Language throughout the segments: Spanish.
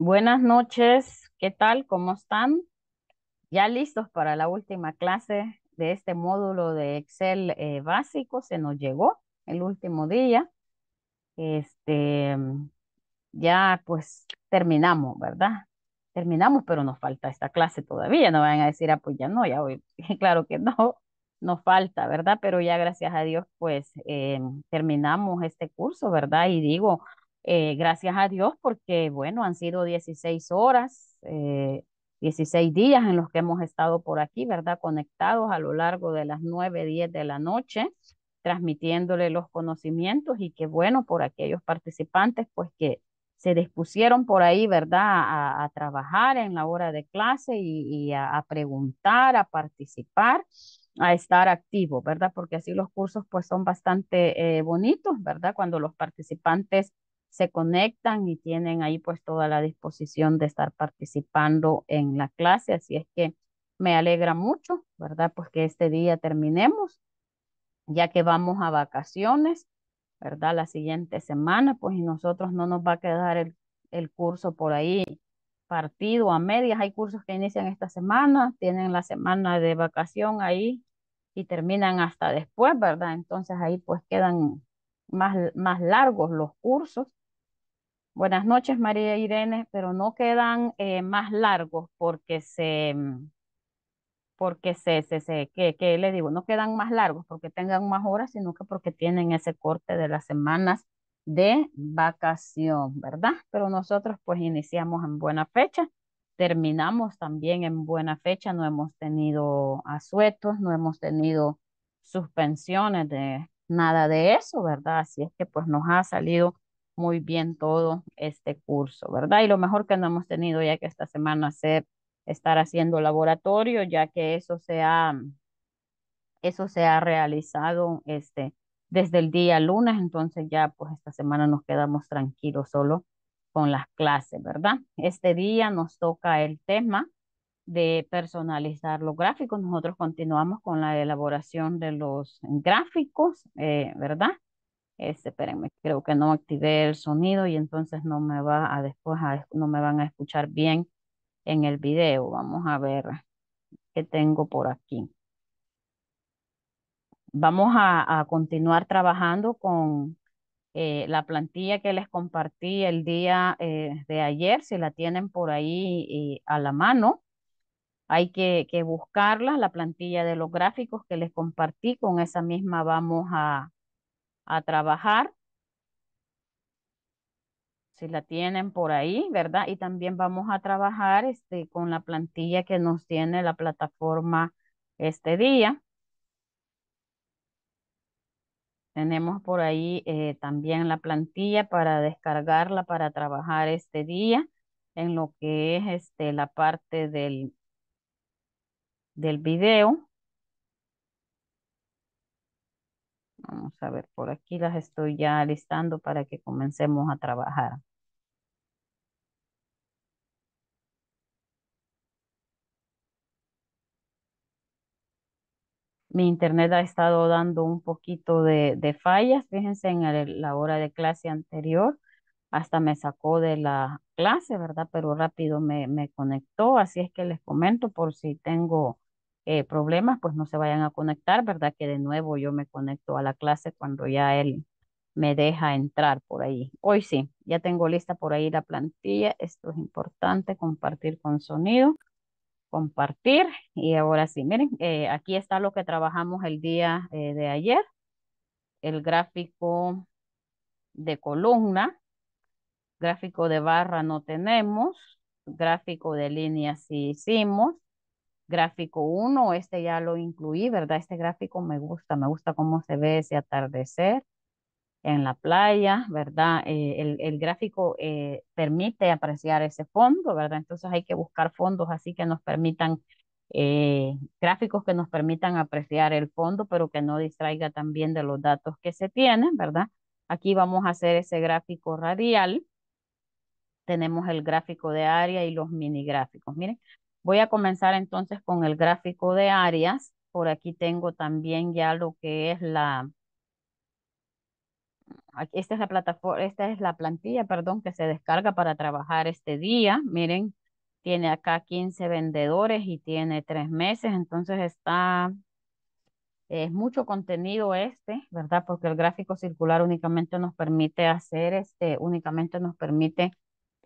Buenas noches, ¿qué tal? ¿Cómo están? Ya listos para la última clase de este módulo de Excel eh, básico, se nos llegó el último día. Este, ya pues terminamos, ¿verdad? Terminamos, pero nos falta esta clase todavía, no van a decir, ah, pues ya no, ya hoy, claro que no, nos falta, ¿verdad? Pero ya gracias a Dios pues em, terminamos este curso, ¿verdad? Y digo, eh, gracias a Dios porque, bueno, han sido 16 horas, 16 eh, días en los que hemos estado por aquí, ¿verdad? Conectados a lo largo de las 9, 10 de la noche, transmitiéndole los conocimientos y que, bueno, por aquellos participantes, pues que se dispusieron por ahí, ¿verdad? A, trabajar en la hora de clase y, a, preguntar, a participar a estar activo, ¿verdad? Porque así los cursos pues son bastante eh, bonitos, ¿verdad? Cuando los participantes se conectan y tienen ahí pues toda la disposición de estar participando en la clase. Así es que me alegra mucho, ¿verdad? Pues que este día terminemos, ya que vamos a vacaciones, ¿verdad? La siguiente semana, pues y nosotros no nos va a quedar el, el curso por ahí partido a medias. Hay cursos que inician esta semana, tienen la semana de vacación ahí y terminan hasta después, ¿verdad? Entonces ahí pues quedan más, más largos los cursos Buenas noches, María Irene, pero no quedan eh, más largos porque se, mm, porque se, se, que, le digo, no quedan más largos porque tengan más horas, sino que porque tienen ese corte de las semanas de vacación, ¿verdad? Pero nosotros pues iniciamos en buena fecha, terminamos también en buena fecha, no hemos tenido asuetos, no hemos tenido suspensiones de nada de eso, ¿verdad? Así es que pues nos ha salido muy bien todo este curso, ¿verdad? Y lo mejor que no hemos tenido ya que esta semana hacer, estar haciendo laboratorio, ya que eso se ha, eso se ha realizado este, desde el día lunes, entonces ya pues esta semana nos quedamos tranquilos solo con las clases, ¿verdad? Este día nos toca el tema de personalizar los gráficos. Nosotros continuamos con la elaboración de los gráficos, eh, ¿verdad? Este, espérenme, creo que no activé el sonido y entonces no me va a después, no me van a escuchar bien en el video. Vamos a ver qué tengo por aquí. Vamos a, a continuar trabajando con eh, la plantilla que les compartí el día eh, de ayer, si la tienen por ahí a la mano. Hay que, que buscarla, la plantilla de los gráficos que les compartí, con esa misma vamos a, a trabajar. Si la tienen por ahí, ¿verdad? Y también vamos a trabajar este, con la plantilla que nos tiene la plataforma este día. Tenemos por ahí eh, también la plantilla para descargarla, para trabajar este día en lo que es este, la parte del, del video. Vamos a ver, por aquí las estoy ya listando para que comencemos a trabajar. mi internet ha estado dando un poquito de, fallas. Fíjense en la hora de clase anterior, hasta me sacó de la clase, ¿verdad? Pero rápido me, me, conectó, así es que les comento por si tengo eh, problemas, pues no se vayan a conectar, ¿verdad? Que de nuevo yo me conecto a la clase cuando ya él me deja entrar por ahí. Hoy sí, ya tengo lista por ahí la plantilla. Esto es importante, compartir con sonido, compartir. Y ahora sí, miren, eh, aquí está lo que trabajamos el día eh, de ayer. El gráfico de columna, gráfico de barra no tenemos, gráfico de línea sí hicimos, gráfico 1, este ya lo incluí, ¿verdad? Este gráfico me gusta, me gusta cómo se ve ese atardecer en la playa, ¿verdad? Eh, el, gráfico eh, permite apreciar ese fondo, ¿verdad? Entonces hay que buscar fondos así que nos permitan, eh, gráficos que nos permitan apreciar el fondo, pero que no distraiga también de los datos que se tienen, ¿verdad? Aquí vamos a hacer ese gráfico radial. Tenemos el gráfico de área y los mini gráficos. Miren, Voy a comenzar entonces con el gráfico de áreas. Por aquí tengo también ya lo que es la... esta es la esta es la plantilla, perdón, que se descarga para trabajar este día. Miren, tiene acá 15 vendedores y tiene tres meses, entonces está... Es mucho contenido este, ¿verdad? Porque el gráfico circular únicamente nos permite hacer, este, únicamente nos permite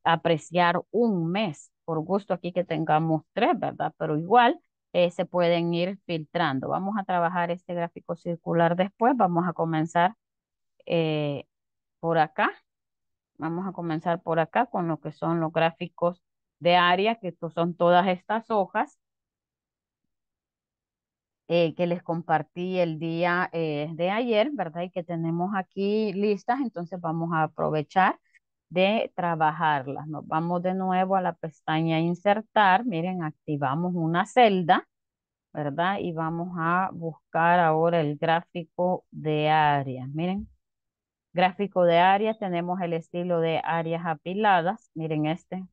apreciar un mes. Por gusto aquí que tengamos tres, ¿verdad? Pero igual eh, se pueden ir filtrando. Vamos a trabajar este gráfico circular después. Vamos a comenzar eh, por acá. Vamos a comenzar por acá con lo que son los gráficos de área, que son todas estas hojas eh, que les compartí el día de ayer, ¿verdad? Y que tenemos aquí listas, entonces vamos a aprovechar de trabajarlas. Nos vamos de nuevo a la pestaña insertar. Miren, activamos una celda, ¿verdad? Y vamos a buscar ahora el gráfico de áreas. Miren, gráfico de área Tenemos el estilo de áreas apiladas. Miren este.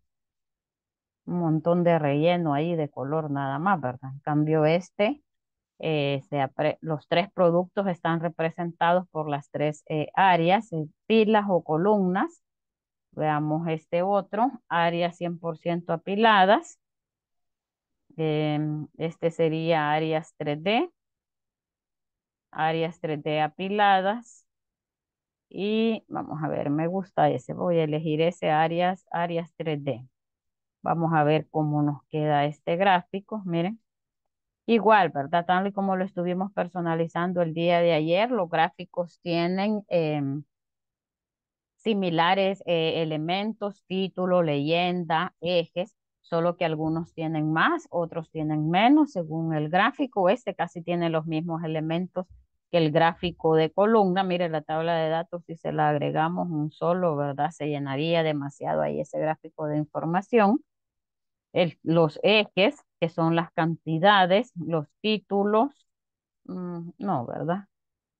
Un montón de relleno ahí de color nada más, ¿verdad? En cambio este, eh, los tres productos están representados por las tres eh, áreas, eh, pilas o columnas Veamos este otro, áreas 100% apiladas. Em, este sería áreas 3D. Áreas 3D apiladas. Y vamos a ver, me gusta ese. Voy a elegir ese áreas, áreas 3D. Vamos a ver cómo nos queda este gráfico. Miren. Igual, ¿verdad? Tal y como lo estuvimos personalizando el día de ayer, los gráficos tienen... Em, similares eh, elementos, título, leyenda, ejes, solo que algunos tienen más, otros tienen menos, según el gráfico. Este casi tiene los mismos elementos que el gráfico de columna. Mire, la tabla de datos, si se la agregamos un solo, ¿verdad? Se llenaría demasiado ahí ese gráfico de información. los ejes, que son las cantidades, los títulos, mm, no, ¿verdad?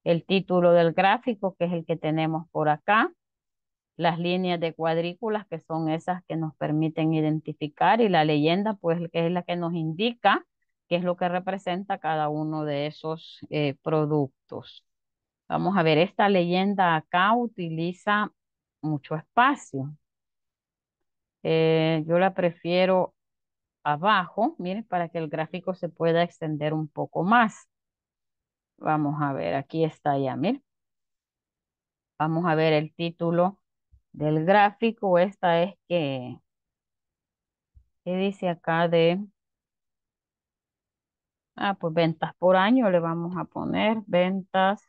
El título del gráfico, que es el que tenemos por acá las líneas de cuadrículas, que son esas que nos permiten identificar, y la leyenda, pues, que es la que nos indica qué es lo que representa cada uno de esos eh, productos. Vamos a ver, esta leyenda acá utiliza mucho espacio. Eh, yo la prefiero abajo, miren, para que el gráfico se pueda extender un poco más. Vamos a ver, aquí está ya, miren. Vamos a ver el título del gráfico, esta es que, que dice acá de, ah, pues ventas por año le vamos a poner, ventas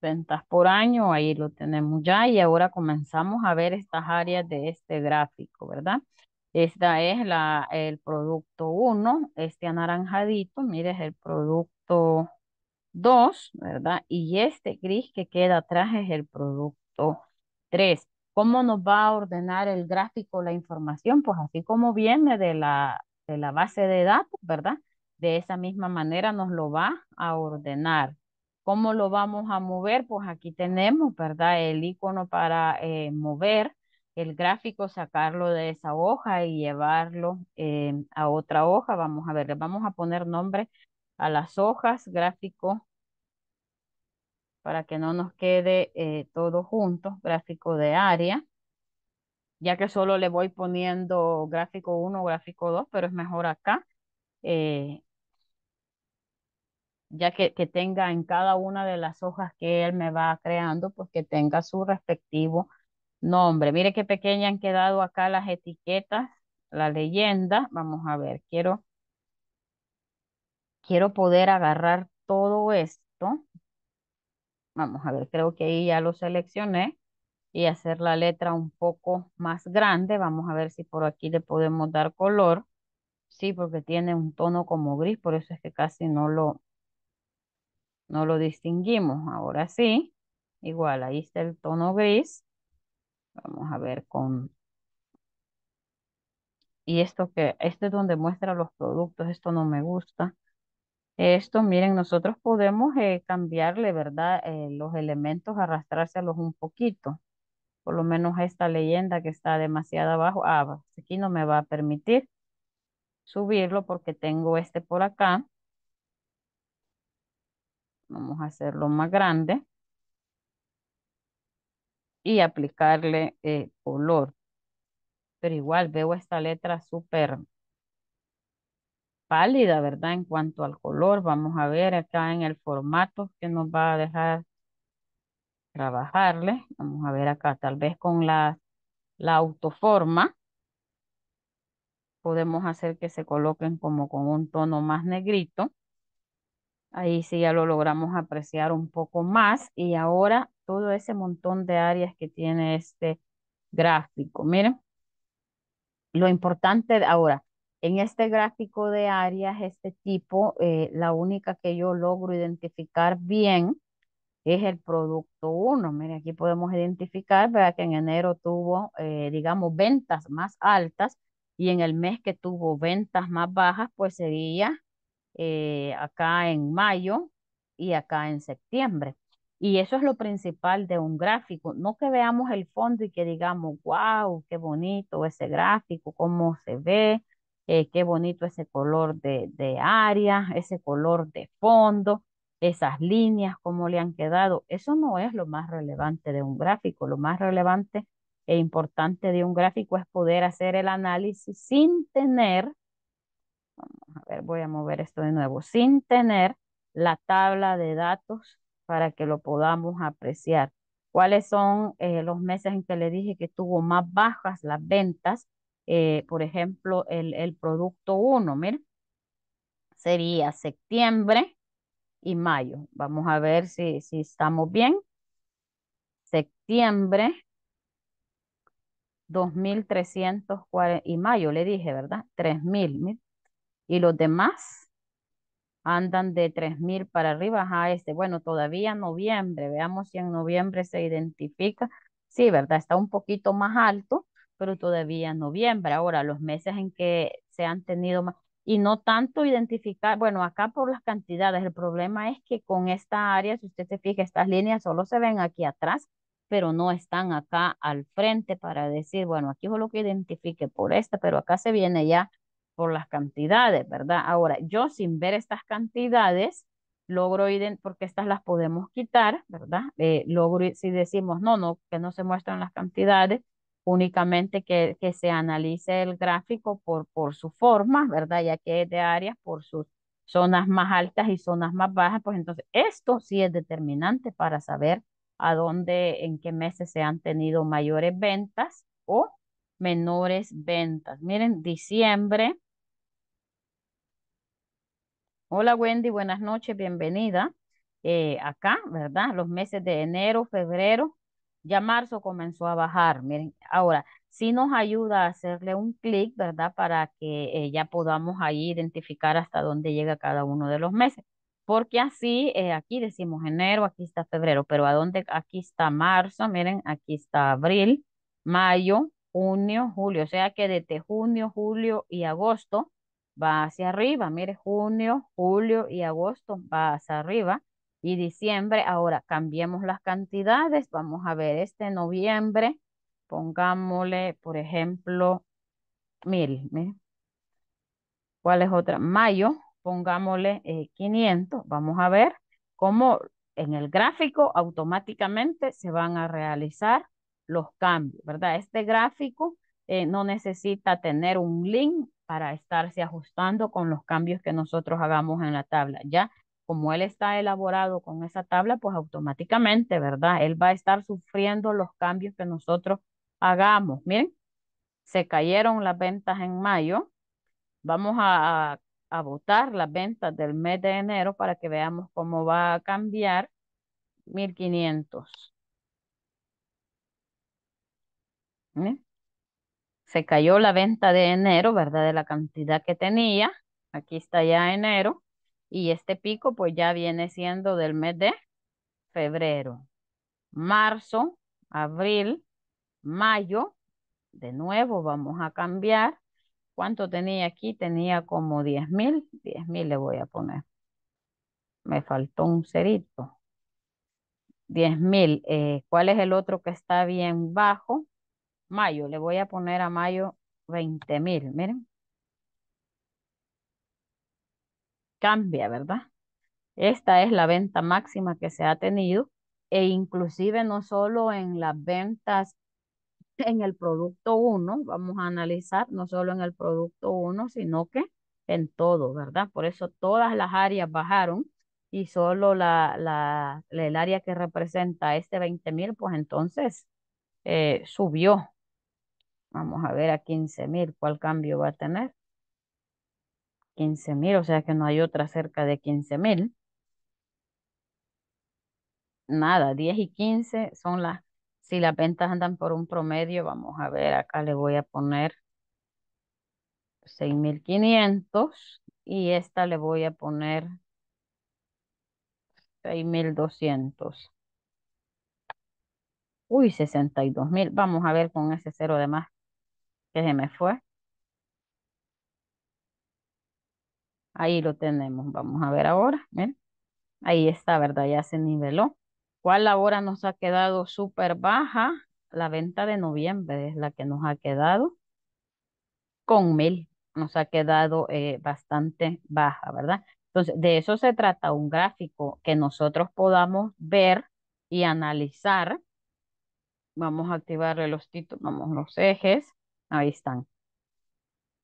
ventas por año, ahí lo tenemos ya y ahora comenzamos a ver estas áreas de este gráfico, ¿verdad? Esta es la, el producto 1, este anaranjadito, mire, es el producto dos, 2, ¿verdad? Y este gris que queda atrás es el producto 3. ¿Cómo nos va a ordenar el gráfico la información? Pues así como viene de la, de la base de datos, ¿verdad? De esa misma manera nos lo va a ordenar. ¿Cómo lo vamos a mover? Pues aquí tenemos, ¿verdad? El icono para eh, mover el gráfico, sacarlo de esa hoja y llevarlo eh, a otra hoja. Vamos a ver, le vamos a poner nombre a las hojas, gráfico, para que no nos quede eh, todo junto, gráfico de área, ya que solo le voy poniendo gráfico 1, gráfico 2, pero es mejor acá, eh, ya que, que tenga en cada una de las hojas que él me va creando, pues que tenga su respectivo nombre. Mire qué pequeña han quedado acá las etiquetas, la leyenda, vamos a ver, quiero quiero poder agarrar todo esto. Vamos a ver, creo que ahí ya lo seleccioné. Y hacer la letra un poco más grande. Vamos a ver si por aquí le podemos dar color. Sí, porque tiene un tono como gris, por eso es que casi no lo, no lo distinguimos. Ahora sí, igual, ahí está el tono gris. Vamos a ver con... Y esto que, este es donde muestra los productos, esto no me gusta. Esto, miren, nosotros podemos eh, cambiarle, ¿verdad? Eh, los elementos, arrastrárselos un poquito. Por lo menos esta leyenda que está demasiado abajo. Ah, aquí no me va a permitir subirlo porque tengo este por acá. Vamos a hacerlo más grande. Y aplicarle eh, color. Pero igual veo esta letra súper pálida, ¿verdad? En cuanto al color, vamos a ver acá en el formato que nos va a dejar trabajarle. Vamos a ver acá, tal vez con la, la autoforma podemos hacer que se coloquen como con un tono más negrito. Ahí sí ya lo logramos apreciar un poco más. Y ahora todo ese montón de áreas que tiene este gráfico. Miren, lo importante ahora, en este gráfico de áreas, este tipo, eh, la única que yo logro identificar bien es el producto 1. Mire, aquí podemos identificar ¿verdad? que en enero tuvo, eh, digamos, ventas más altas y en el mes que tuvo ventas más bajas, pues sería eh, acá en mayo y acá en septiembre. Y eso es lo principal de un gráfico, no que veamos el fondo y que digamos, wow, qué bonito ese gráfico, cómo se ve, eh, qué bonito ese color de, de área, ese color de fondo, esas líneas, cómo le han quedado. Eso no es lo más relevante de un gráfico. Lo más relevante e importante de un gráfico es poder hacer el análisis sin tener, a ver, voy a mover esto de nuevo, sin tener la tabla de datos para que lo podamos apreciar. ¿Cuáles son eh, los meses en que le dije que tuvo más bajas las ventas? Eh, por ejemplo, el, el producto 1, miren, sería septiembre y mayo. Vamos a ver si, si estamos bien. Septiembre 2.340 y mayo le dije, ¿verdad? 3.000. Y los demás andan de 3.000 para arriba. a este, bueno, todavía noviembre. Veamos si en noviembre se identifica. Sí, ¿verdad? Está un poquito más alto pero todavía noviembre. Ahora, los meses en que se han tenido más, y no tanto identificar, bueno, acá por las cantidades, el problema es que con esta área, si usted se fija, estas líneas solo se ven aquí atrás, pero no están acá al frente para decir, bueno, aquí es lo que identifique por esta, pero acá se viene ya por las cantidades, ¿verdad? Ahora, yo sin ver estas cantidades, logro porque estas las podemos quitar, ¿verdad? Eh, logro, si decimos, no, no, que no se muestran las cantidades, únicamente que, que, se analice el gráfico por, por su forma, ¿verdad? Ya que es de áreas, por sus zonas más altas y zonas más bajas, pues entonces esto sí es determinante para saber a dónde, en qué meses se han tenido mayores ventas o menores ventas. Miren, diciembre. Hola Wendy, buenas noches, bienvenida eh, acá, ¿verdad? Los meses de enero, febrero, ya marzo comenzó a bajar. Miren, ahora, sí nos ayuda a hacerle un clic, ¿verdad? Para que eh, ya podamos ahí identificar hasta dónde llega cada uno de los meses. Porque así, eh, aquí decimos enero, aquí está febrero, pero ¿a dónde? Aquí está marzo, miren, aquí está abril, mayo, junio, julio. O sea que desde junio, julio y agosto va hacia arriba. Mire, junio, julio y agosto va hacia arriba y diciembre. Ahora cambiemos las cantidades. Vamos a ver este noviembre. Pongámosle, por ejemplo, mil. ¿Cuál es otra? Mayo. Pongámosle 500. Eh, vamos a ver cómo en el gráfico automáticamente se van a realizar los cambios, ¿verdad? Este gráfico eh, no necesita tener un link para estarse ajustando con los cambios que nosotros hagamos en la tabla, ¿ya? como él está elaborado con esa tabla, pues automáticamente, ¿verdad? Él va a estar sufriendo los cambios que nosotros hagamos. Miren, se cayeron las ventas en mayo. Vamos a, votar las ventas del mes de enero para que veamos cómo va a cambiar 1500. Se cayó la venta de enero, ¿verdad? De la cantidad que tenía. Aquí está ya enero. Y este pico pues ya viene siendo del mes de febrero, marzo, abril, mayo. De nuevo vamos a cambiar. ¿Cuánto tenía aquí? Tenía como 10,000. mil. mil le voy a poner. Me faltó un cerito. 10,000. mil. Eh, ¿Cuál es el otro que está bien bajo? Mayo. Le voy a poner a mayo 20,000. mil. Miren. cambia, ¿verdad? Esta es la venta máxima que se ha tenido e inclusive no solo en las ventas en el producto 1, vamos a analizar no solo en el producto 1, sino que en todo, ¿verdad? Por eso todas las áreas bajaron y solo la, la, el área que representa este 20 mil, pues entonces eh, subió. Vamos a ver a 15 mil cuál cambio va a tener. 15.000, o sea que no hay otra cerca de 15.000. Nada, 10 y 15 son las, si las ventas andan por un promedio, vamos a ver, acá le voy a poner 6500 y esta le voy a poner 6200. Uy, 62.000, Vamos a ver con ese cero de más que se me fue. Ahí lo tenemos. Vamos a ver ahora. Ahí está, ¿verdad? Ya se niveló. ¿Cuál ahora nos ha quedado súper baja? La venta de noviembre es la que nos ha quedado con mil. Nos ha quedado eh, bastante baja, ¿verdad? Entonces, de eso se trata un gráfico que nosotros podamos ver y analizar. Vamos a activarle los títulos, vamos, los ejes. Ahí están.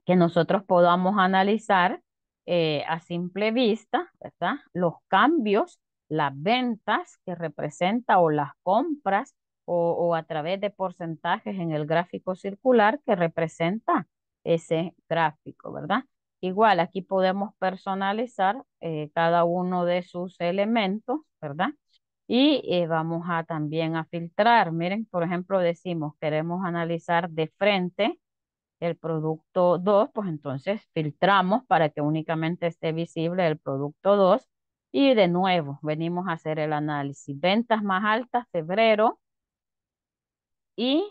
Que nosotros podamos analizar eh, a simple vista, ¿verdad? Los cambios, las ventas que representa o las compras o, a través de porcentajes en el gráfico circular que representa ese gráfico, ¿verdad? Igual, aquí podemos personalizar eh, cada uno de sus elementos, ¿verdad? Y eh, vamos a también a filtrar. Miren, por ejemplo, decimos, queremos analizar de frente el producto 2, pues entonces filtramos para que únicamente esté visible el producto 2 y de nuevo venimos a hacer el análisis. Ventas más altas, febrero y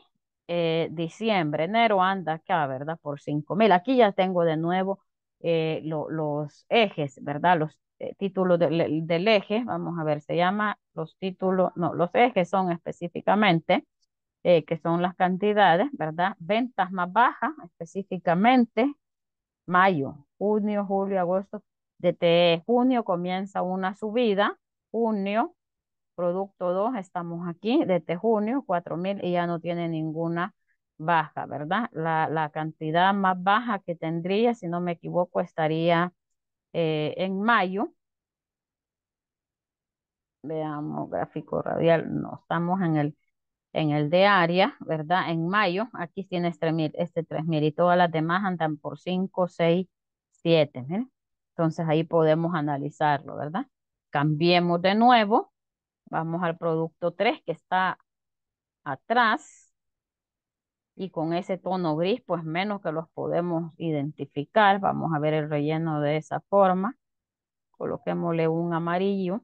eh, diciembre, enero anda acá, ¿verdad? Por 5.000. Aquí ya tengo de nuevo eh, los ejes, ¿verdad? Los eh, títulos del eje, vamos a ver, se llama los títulos, no, los ejes son específicamente eh, que son las cantidades, ¿verdad? Ventas más bajas, específicamente, mayo, junio, julio, agosto. Desde junio comienza una subida, junio, producto 2, estamos aquí, desde junio, 4.000 y ya no tiene ninguna baja, ¿verdad? La, la, cantidad más baja que tendría, si no me equivoco, estaría eh, en mayo. Veamos, gráfico radial, no, estamos en el en el de área, ¿verdad? En mayo, aquí tiene 3000, este 3000 y todas las demás andan por 5, 6, 7, Entonces ahí podemos analizarlo, ¿verdad? Cambiemos de nuevo. Vamos al producto 3 que está atrás. Y con ese tono gris, pues menos que los podemos identificar. Vamos a ver el relleno de esa forma. Coloquémosle un amarillo.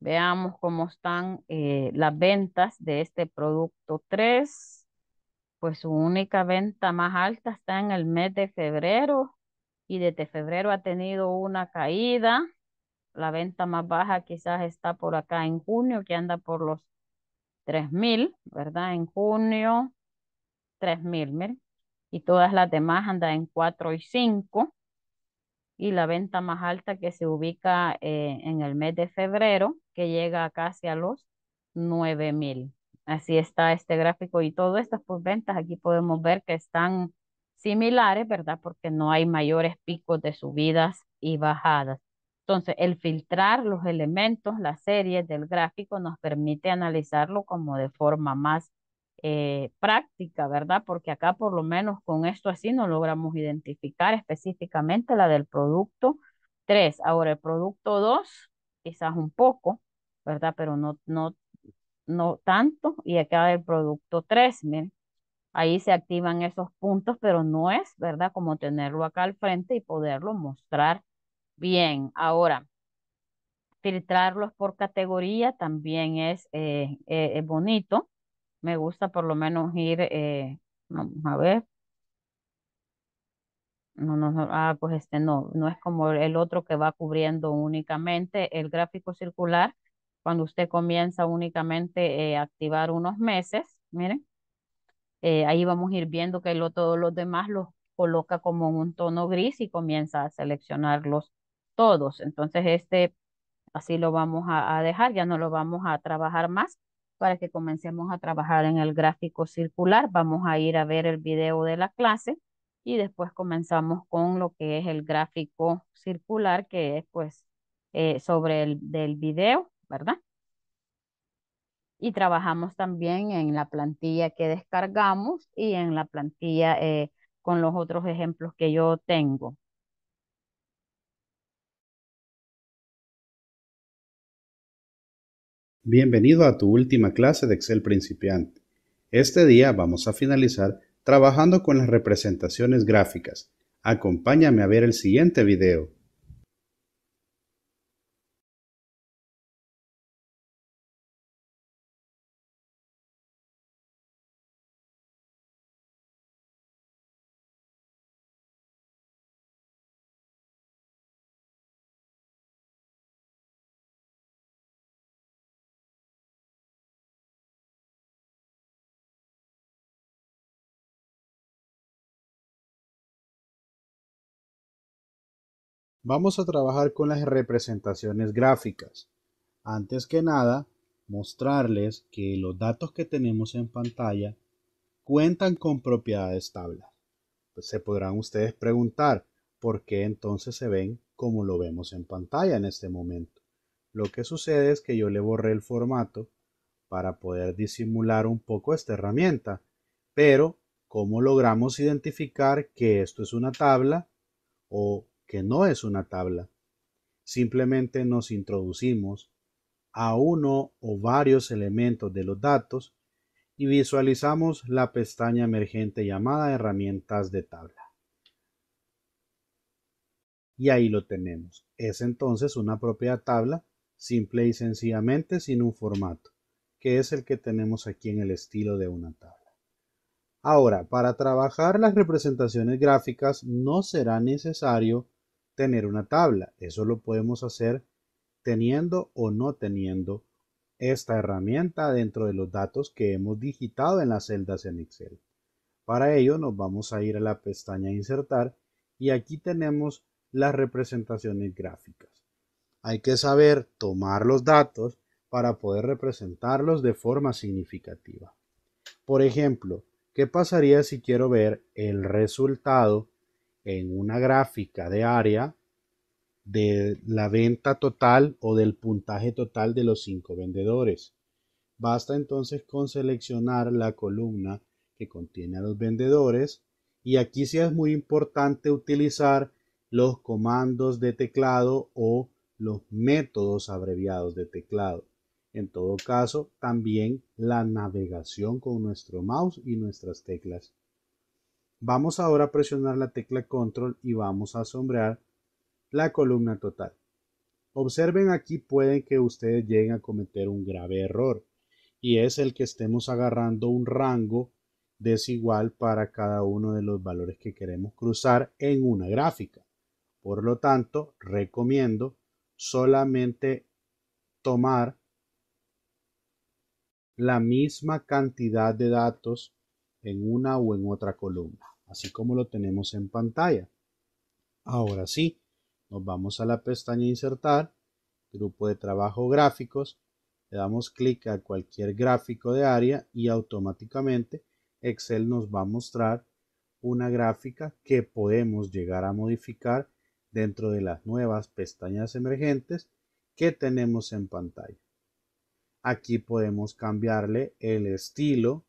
Veamos cómo están eh, las ventas de este producto 3. Pues su única venta más alta está en el mes de febrero y desde febrero ha tenido una caída. La venta más baja quizás está por acá en junio, que anda por los 3.000, ¿verdad? En junio, 3.000, Y todas las demás andan en 4 y 5. Y la venta más alta que se ubica eh, en el mes de febrero que llega casi a los 9000. Así está este gráfico y todas estas pues, por ventas aquí podemos ver que están similares, ¿verdad? Porque no hay mayores picos de subidas y bajadas. Entonces, el filtrar los elementos, las series del gráfico nos permite analizarlo como de forma más eh, práctica, ¿verdad? Porque acá por lo menos con esto así no logramos identificar específicamente la del producto 3. Ahora el producto 2, quizás un poco, ¿verdad? Pero no, no, no tanto. Y acá el producto 3, miren, ahí se activan esos puntos, pero no es, ¿verdad? Como tenerlo acá al frente y poderlo mostrar bien. Ahora, filtrarlos por categoría también es, eh, eh, bonito. Me gusta por lo menos ir, eh, vamos a ver. No, no, no, ah, pues este no, no es como el otro que va cubriendo únicamente el gráfico circular cuando usted comienza únicamente a eh, activar unos meses, miren, eh, ahí vamos a ir viendo que lo, todos los demás los coloca como en un tono gris y comienza a seleccionarlos todos. Entonces este así lo vamos a, dejar, ya no lo vamos a trabajar más para que comencemos a trabajar en el gráfico circular. Vamos a ir a ver el video de la clase y después comenzamos con lo que es el gráfico circular que es pues eh, sobre el del video ¿verdad? Y trabajamos también en la plantilla que descargamos y en la plantilla eh, con los otros ejemplos que yo tengo. Bienvenido a tu última clase de Excel principiante. Este día vamos a finalizar trabajando con las representaciones gráficas. Acompáñame a ver el siguiente video. Vamos a trabajar con las representaciones gráficas. Antes que nada, mostrarles que los datos que tenemos en pantalla cuentan con propiedades tablas. Pues, se podrán ustedes preguntar por qué entonces se ven como lo vemos en pantalla en este momento. Lo que sucede es que yo le borré el formato para poder disimular un poco esta herramienta. Pero, ¿cómo logramos identificar que esto es una tabla o que no es una tabla. Simplemente nos introducimos a uno o varios elementos de los datos y visualizamos la pestaña emergente llamada herramientas de tabla. Y ahí lo tenemos. Es entonces una propia tabla, simple y sencillamente sin un formato, que es el que tenemos aquí en el estilo de una tabla. Ahora, para trabajar las representaciones gráficas no será necesario tener una tabla. Eso lo podemos hacer teniendo o no teniendo esta herramienta dentro de los datos que hemos digitado en las celdas en Excel. Para ello nos vamos a ir a la pestaña insertar y aquí tenemos las representaciones gráficas. Hay que saber tomar los datos para poder representarlos de forma significativa. Por ejemplo, ¿qué pasaría si quiero ver el resultado en una gráfica de área de la venta total o del puntaje total de los cinco vendedores. Basta entonces con seleccionar la columna que contiene a los vendedores y aquí sí es muy importante utilizar los comandos de teclado o los métodos abreviados de teclado. En todo caso, también la navegación con nuestro mouse y nuestras teclas Vamos ahora a presionar la tecla control y vamos a sombrear la columna total. Observen aquí pueden que ustedes lleguen a cometer un grave error y es el que estemos agarrando un rango desigual para cada uno de los valores que queremos cruzar en una gráfica. Por lo tanto, recomiendo solamente tomar la misma cantidad de datos en una o en otra columna, así como lo tenemos en pantalla. Ahora sí, nos vamos a la pestaña Insertar, Grupo de Trabajo Gráficos, le damos clic a cualquier gráfico de área y automáticamente Excel nos va a mostrar una gráfica que podemos llegar a modificar dentro de las nuevas pestañas emergentes que tenemos en pantalla. Aquí podemos cambiarle el estilo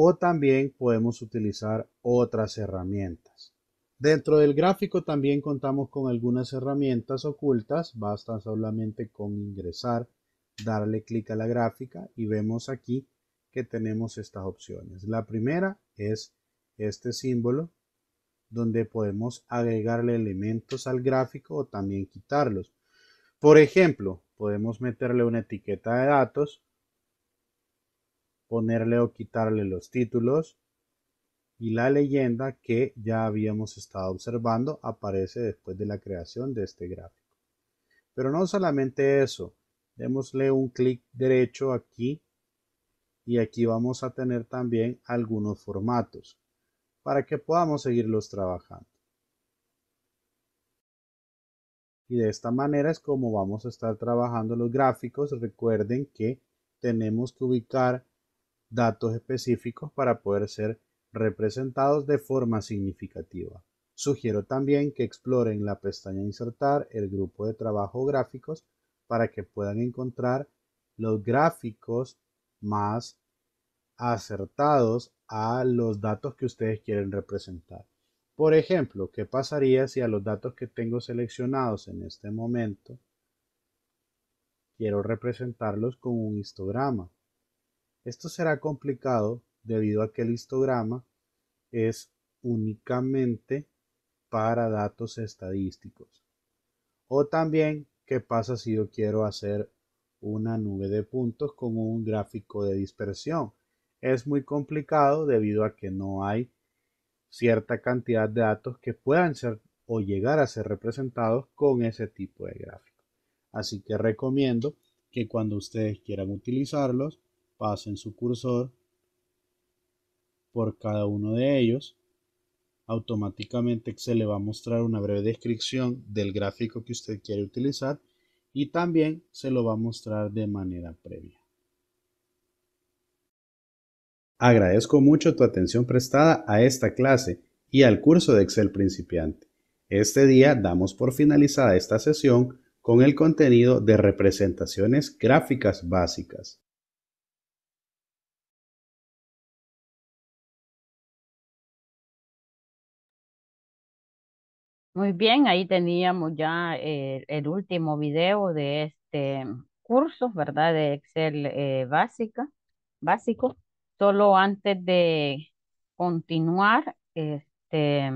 o también podemos utilizar otras herramientas. Dentro del gráfico también contamos con algunas herramientas ocultas, basta solamente con ingresar, darle clic a la gráfica y vemos aquí que tenemos estas opciones. La primera es este símbolo donde podemos agregarle elementos al gráfico o también quitarlos. Por ejemplo, podemos meterle una etiqueta de datos ponerle o quitarle los títulos y la leyenda que ya habíamos estado observando aparece después de la creación de este gráfico. Pero no solamente eso, démosle un clic derecho aquí y aquí vamos a tener también algunos formatos para que podamos seguirlos trabajando. Y de esta manera es como vamos a estar trabajando los gráficos. Recuerden que tenemos que ubicar datos específicos para poder ser representados de forma significativa. Sugiero también que exploren la pestaña Insertar el grupo de trabajo gráficos para que puedan encontrar los gráficos más acertados a los datos que ustedes quieren representar. Por ejemplo, ¿qué pasaría si a los datos que tengo seleccionados en este momento quiero representarlos con un histograma? Esto será complicado debido a que el histograma es únicamente para datos estadísticos. O también, ¿qué pasa si yo quiero hacer una nube de puntos con un gráfico de dispersión? Es muy complicado debido a que no hay cierta cantidad de datos que puedan ser o llegar a ser representados con ese tipo de gráfico. Así que recomiendo que cuando ustedes quieran utilizarlos, pasen su cursor por cada uno de ellos, automáticamente se le va a mostrar una breve descripción del gráfico que usted quiere utilizar y también se lo va a mostrar de manera previa. Agradezco mucho tu atención prestada a esta clase y al curso de Excel principiante. Este día damos por finalizada esta sesión con el contenido de representaciones gráficas básicas. Muy bien, ahí teníamos ya eh, el, último video de este curso, ¿verdad? De Excel eh, básica, básico. Solo antes de continuar, este,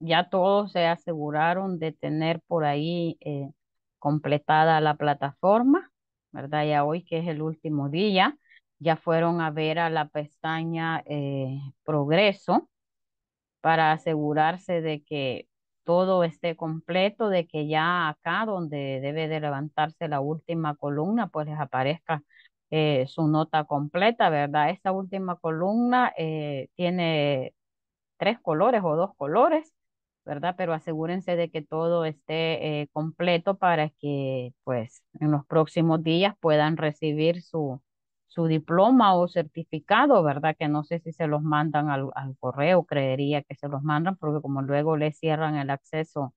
ya todos se aseguraron de tener por ahí eh, completada la plataforma, ¿verdad? Ya hoy que es el último día, ya fueron a ver a la pestaña progreso para asegurarse de que todo esté completo, de que ya acá donde debe de levantarse la última columna, pues les aparezca eh, su nota completa, ¿verdad? Esta última columna eh, tiene tres colores o dos colores, ¿verdad? Pero asegúrense de que todo esté eh, completo para que pues en los próximos días puedan recibir su, su diploma o certificado, ¿verdad? Que no sé si se los mandan al, correo, creería que se los mandan, porque como luego le cierran el acceso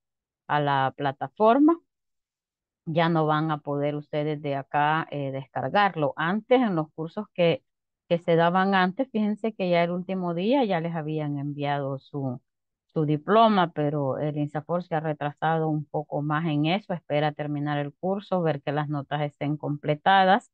a la plataforma, ya no van a poder ustedes de acá eh, descargarlo. Antes, en los cursos que, que se daban antes, fíjense que ya el último día ya les habían enviado su, su diploma, pero el INSAFOR se ha retrasado un poco más en eso, espera terminar el curso, ver que las notas estén completadas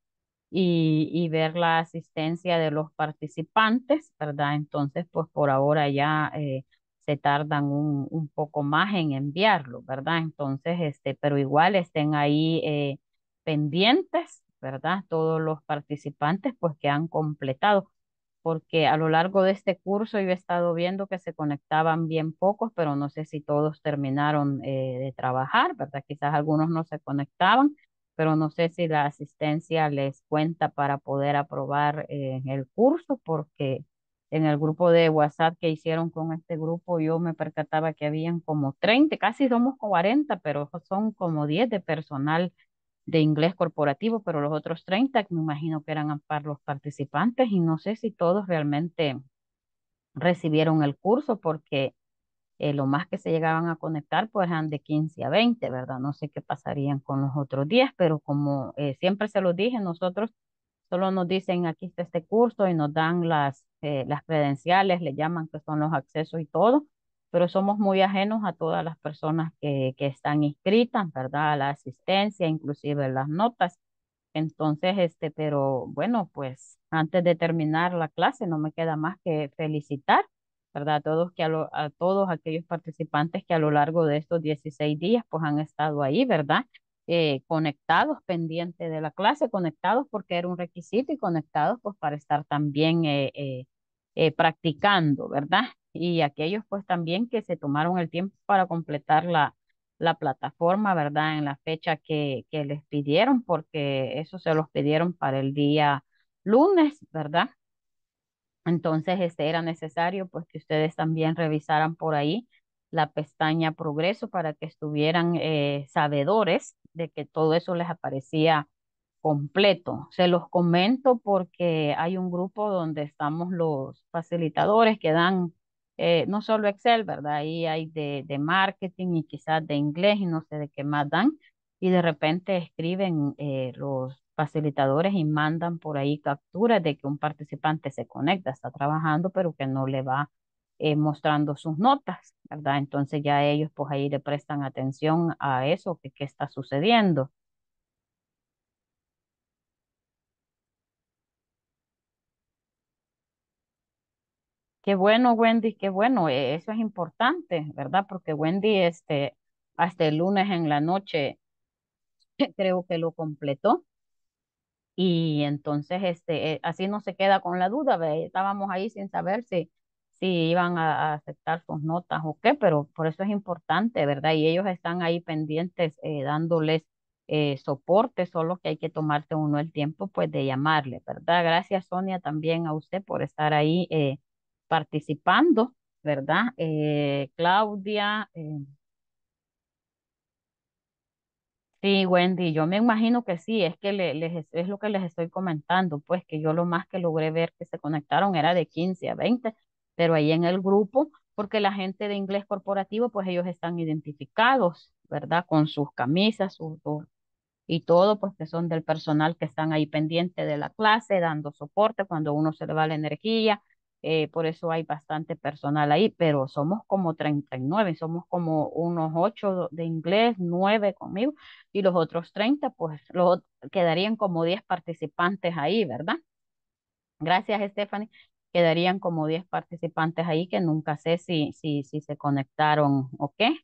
y, ver la asistencia de los participantes, ¿verdad? Entonces, pues por ahora ya eh, se tardan un, poco más en enviarlo, ¿verdad? Entonces, este, pero igual estén ahí eh, pendientes, ¿verdad? Todos los participantes, pues que han completado porque a lo largo de este curso yo he estado viendo que se conectaban bien pocos, pero no sé si todos terminaron eh, de trabajar, ¿verdad? Quizás algunos no se conectaban, pero no sé si la asistencia les cuenta para poder aprobar eh, el curso porque en el grupo de WhatsApp que hicieron con este grupo, yo me percataba que habían como 30, casi somos 40, pero son como 10 de personal de inglés corporativo, pero los otros 30 me imagino que eran para los participantes y no sé si todos realmente recibieron el curso porque eh, lo más que se llegaban a conectar pues eran de 15 a 20, ¿verdad? No sé qué pasarían con los otros días, pero como eh, siempre se los dije, nosotros solo nos dicen aquí está este curso y nos dan las, eh, las credenciales, le llaman que son los accesos y todo, pero somos muy ajenos a todas las personas que, que están inscritas, ¿verdad? A la asistencia, inclusive las notas. Entonces, este, pero bueno, pues antes de terminar la clase no me queda más que felicitar ¿verdad? A todos, que a, todos aquellos participantes que a lo largo de estos 16 días pues han estado ahí, ¿verdad? Eh, conectados, pendientes de la clase, conectados porque era un requisito y conectados pues para estar también eh, eh, practicando, ¿verdad? Y aquellos pues también que se tomaron el tiempo para completar la, plataforma, ¿verdad? En la fecha que les pidieron, porque eso se los pidieron para el día lunes, ¿verdad? Entonces, este era necesario pues que ustedes también revisaran por ahí la pestaña progreso para que estuvieran eh, sabedores de que todo eso les aparecía completo. Se los comento porque hay un grupo donde estamos los facilitadores que dan eh, no solo Excel, ¿verdad? Ahí hay de, de, marketing y quizás de inglés y no sé de qué más dan. Y de repente escriben eh, los facilitadores y mandan por ahí capturas de que un participante se conecta, está trabajando, pero que no le va eh, mostrando sus notas, ¿verdad? Entonces ya ellos pues ahí le prestan atención a eso, que qué está sucediendo. Qué bueno, Wendy, qué bueno, eh, eso es importante, ¿verdad? Porque Wendy, este, hasta el lunes en la noche, creo que lo completó, y entonces, este, eh, así no se queda con la duda, ¿ve? estábamos ahí sin saber si, si iban a, aceptar sus notas o qué, pero por eso es importante, ¿verdad? Y ellos están ahí pendientes, eh, dándoles eh, soporte, solo que hay que tomarse uno el tiempo, pues, de llamarle, ¿verdad? Gracias, Sonia, también a usted por estar ahí eh, participando, ¿verdad? Claudia, Sí, Wendy, yo me imagino que sí, es que les, es lo que les estoy comentando, pues que yo lo más que logré ver que se conectaron era de 15 a 20, pero ahí en el grupo, porque la gente de inglés corporativo, pues ellos están identificados, ¿verdad? Con sus camisas sus, y todo, pues que son del personal que están ahí pendiente de la clase, dando soporte cuando uno se le va la energía, eh, por eso hay bastante personal ahí, pero somos como 39, somos como unos 8 de inglés, 9 conmigo, y los otros 30, pues quedarían como 10 participantes ahí, ¿verdad? Gracias, Stephanie. Quedarían como 10 participantes ahí que nunca sé si, si, si se conectaron o qué.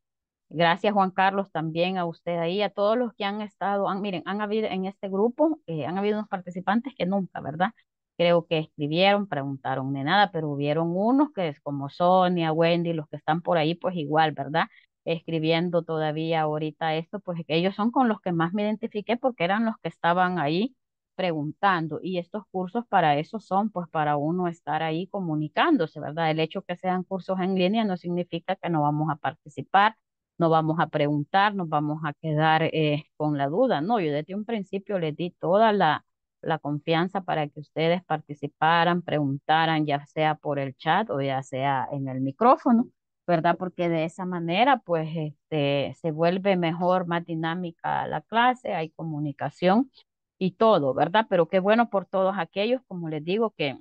Gracias, Juan Carlos, también a usted ahí, a todos los que han estado, han, miren, han habido en este grupo, eh, han habido unos participantes que nunca, ¿verdad? creo que escribieron, preguntaron de nada, pero hubieron unos que es como Sonia, Wendy, los que están por ahí, pues igual, ¿verdad? Escribiendo todavía ahorita esto, pues ellos son con los que más me identifiqué porque eran los que estaban ahí preguntando y estos cursos para eso son, pues para uno estar ahí comunicándose, ¿verdad? El hecho que sean cursos en línea no significa que no vamos a participar, no vamos a preguntar, nos vamos a quedar eh, con la duda, no, yo desde un principio les di toda la, la confianza para que ustedes participaran, preguntaran, ya sea por el chat o ya sea en el micrófono, ¿verdad? Porque de esa manera, pues, este, se vuelve mejor, más dinámica la clase, hay comunicación y todo, ¿verdad? Pero qué bueno por todos aquellos, como les digo, que,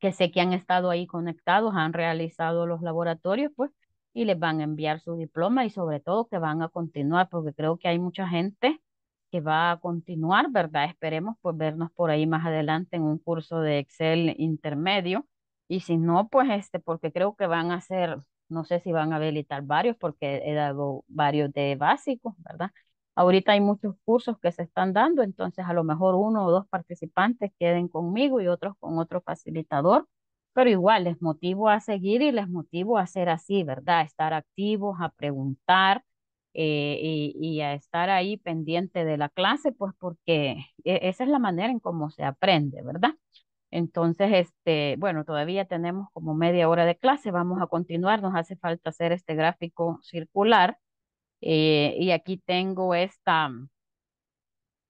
que sé que han estado ahí conectados, han realizado los laboratorios, pues, y les van a enviar su diploma y sobre todo que van a continuar, porque creo que hay mucha gente que va a continuar, ¿verdad? Esperemos pues vernos por ahí más adelante en un curso de Excel intermedio y si no, pues este, porque creo que van a ser, no sé si van a habilitar varios porque he dado varios de básicos, ¿verdad? Ahorita hay muchos cursos que se están dando, entonces a lo mejor uno o dos participantes queden conmigo y otros con otro facilitador, pero igual les motivo a seguir y les motivo a hacer así, ¿verdad? Estar activos, a preguntar, eh, y, a estar ahí pendiente de la clase, pues porque e, esa es la manera en cómo se aprende, ¿verdad? Entonces, este, bueno, todavía tenemos como media hora de clase, vamos a continuar, nos hace falta hacer este gráfico circular. Eh, y aquí tengo esta, mm,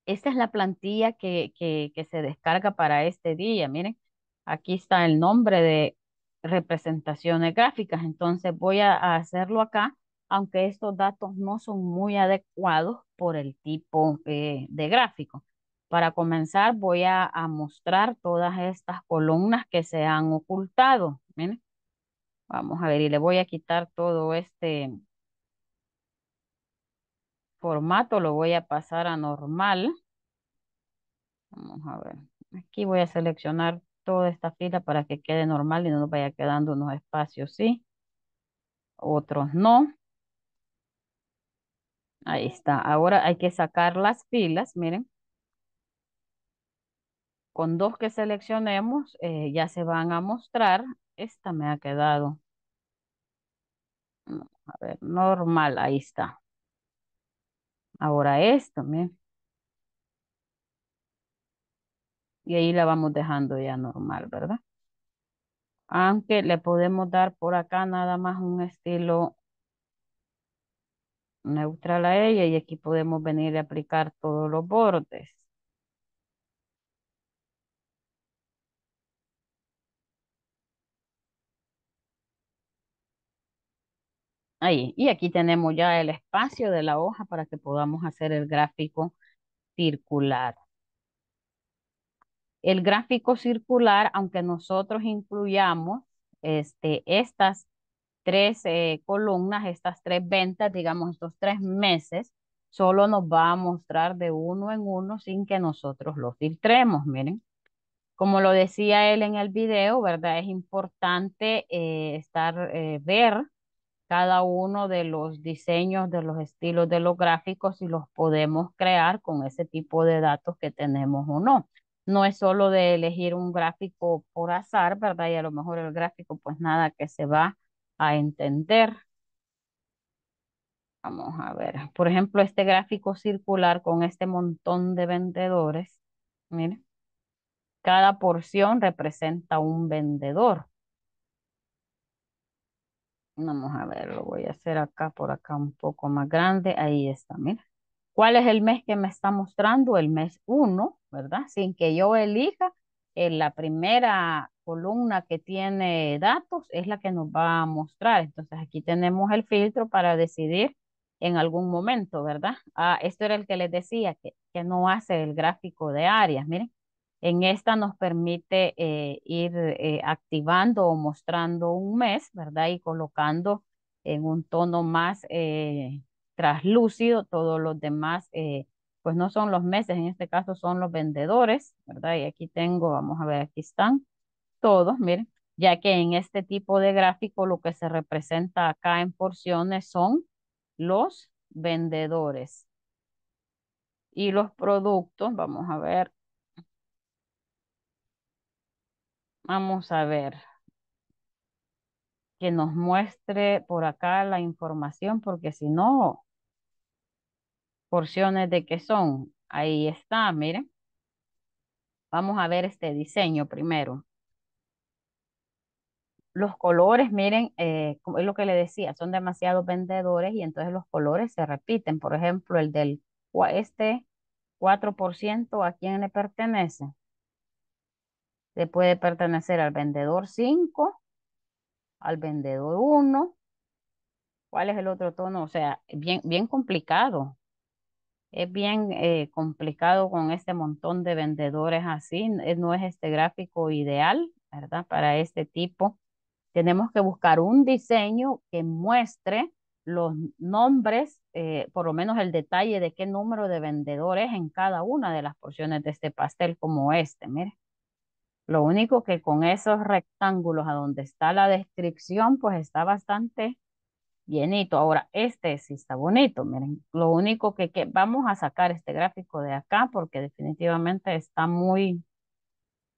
esta es la plantilla que, que, se descarga para este día, miren, aquí está el nombre de representaciones gráficas, entonces voy a hacerlo acá aunque estos datos no son muy adecuados por el tipo eh, de gráfico. Para comenzar voy a, mostrar todas estas columnas que se han ocultado. Vamos a ver y le voy a quitar todo este formato, lo voy a pasar a normal. Vamos a ver, aquí voy a seleccionar toda esta fila para que quede normal y no nos vaya quedando unos espacios, ¿sí? Otros no. Ahí está. Ahora hay que sacar las filas, miren. Con dos que seleccionemos, eh, ya se van a mostrar. Esta me ha quedado. Mm, a ver, normal, ahí está. Ahora esto, miren. Y ahí la vamos dejando ya normal, ¿verdad? Aunque le podemos dar por acá nada más un estilo neutral a ella y aquí podemos venir a aplicar todos los bordes. Ahí, y aquí tenemos ya el espacio de la hoja para que podamos hacer el gráfico circular. El gráfico circular, aunque nosotros incluyamos este, estas tres eh, columnas, estas tres ventas, digamos, estos tres meses, solo nos va a mostrar de uno en uno sin que nosotros los filtremos, miren. Como lo decía él en el video, ¿verdad? Es importante eh, estar, eh, ver cada uno de los diseños, de los estilos, de los gráficos, y los podemos crear con ese tipo de datos que tenemos o no. No es solo de elegir un gráfico por azar, ¿verdad? Y a lo mejor el gráfico, pues nada que se va a entender. Vamos a ver, por ejemplo, este gráfico circular con este montón de vendedores, miren, cada porción representa un vendedor. Vamos a ver, lo voy a hacer acá, por acá un poco más grande. Ahí está, mira. ¿Cuál es el mes que me está mostrando? El mes uno, ¿verdad? Sin que yo elija en eh, la primera columna que tiene datos es la que nos va a mostrar. Entonces aquí tenemos el filtro para decidir en algún momento, ¿verdad? Ah, esto era el que les decía, que, que no hace el gráfico de áreas. Miren, en esta nos permite eh, ir eh, activando o mostrando un mes, ¿verdad? Y colocando en un tono más eh, traslúcido todos los demás, pues no son los meses, en este caso son los vendedores, ¿verdad? Y aquí tengo, vamos a ver, aquí están todos, miren, ya que en este tipo de gráfico lo que se representa acá en porciones son los vendedores. Y los productos, vamos a ver. Vamos a ver que nos muestre por acá la información, porque si no, porciones de qué son. Ahí está, miren. Vamos a ver este diseño primero los colores, miren, eh, es lo que le decía, son demasiados vendedores y entonces los colores se repiten. Por ejemplo, el del este 4%, ¿a quién le pertenece? Le puede pertenecer al vendedor 5, al vendedor 1. ¿Cuál es el otro tono? O sea, bien, bien complicado. Es bien eh, complicado con este montón de vendedores así. Eh, no es este gráfico ideal, ¿verdad? Para este tipo tenemos que buscar un diseño que muestre los nombres, eh, por lo menos el detalle de qué número de vendedores en cada una de las porciones de este pastel como este, miren Lo único que con esos rectángulos a donde está la descripción, pues está bastante llenito. Ahora, este sí está bonito, miren. Lo único que, que vamos a sacar este gráfico de acá porque definitivamente está muy...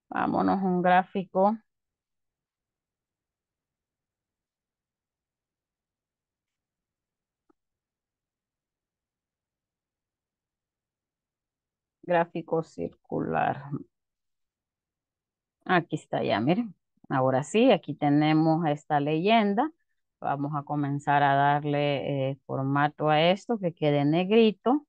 Vámonos un gráfico Gráfico circular. Aquí está ya, miren. Ahora sí, aquí tenemos esta leyenda. Vamos a comenzar a darle eh, formato a esto, que quede negrito.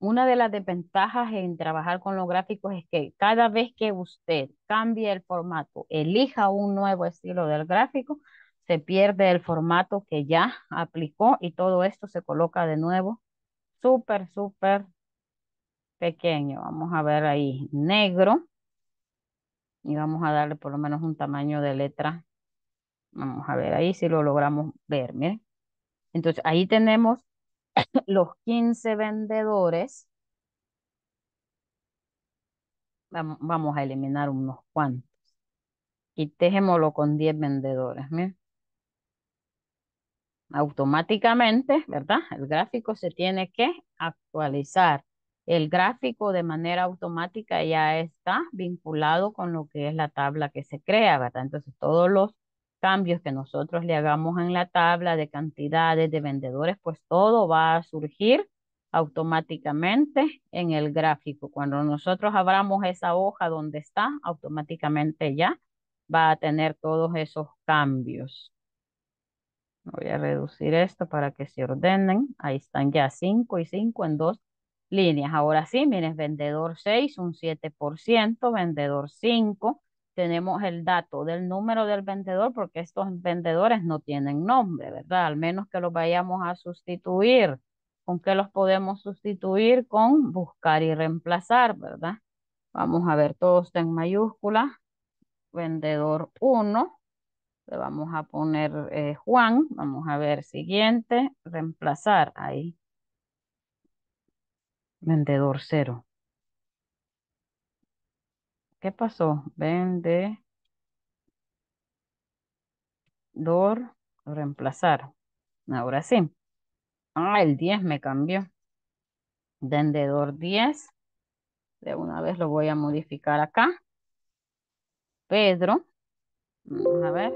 Una de las desventajas en trabajar con los gráficos es que cada vez que usted cambie el formato, elija un nuevo estilo del gráfico, se pierde el formato que ya aplicó y todo esto se coloca de nuevo súper, súper pequeño. Vamos a ver ahí, negro. Y vamos a darle por lo menos un tamaño de letra. Vamos a ver ahí si lo logramos ver, miren. Entonces, ahí tenemos los 15 vendedores. Vamos a eliminar unos cuantos. Y tejémoslo con 10 vendedores, miren automáticamente, ¿verdad? El gráfico se tiene que actualizar. El gráfico de manera automática ya está vinculado con lo que es la tabla que se crea, ¿verdad? Entonces todos los cambios que nosotros le hagamos en la tabla de cantidades de vendedores, pues todo va a surgir automáticamente en el gráfico. Cuando nosotros abramos esa hoja donde está, automáticamente ya va a tener todos esos cambios. Voy a reducir esto para que se ordenen. Ahí están ya 5 y 5 en dos líneas. Ahora sí, miren, vendedor 6, un 7%, vendedor 5. Tenemos el dato del número del vendedor porque estos vendedores no tienen nombre, ¿verdad? Al menos que los vayamos a sustituir. ¿Con qué los podemos sustituir? Con buscar y reemplazar, ¿verdad? Vamos a ver, todos en mayúscula. Vendedor 1 le vamos a poner eh, Juan. Vamos a ver, siguiente, reemplazar ahí. Vendedor cero. ¿Qué pasó? dor, reemplazar. Ahora sí. Ah, el 10 me cambió. Vendedor 10. De una vez lo voy a modificar acá. Pedro. Vamos a ver.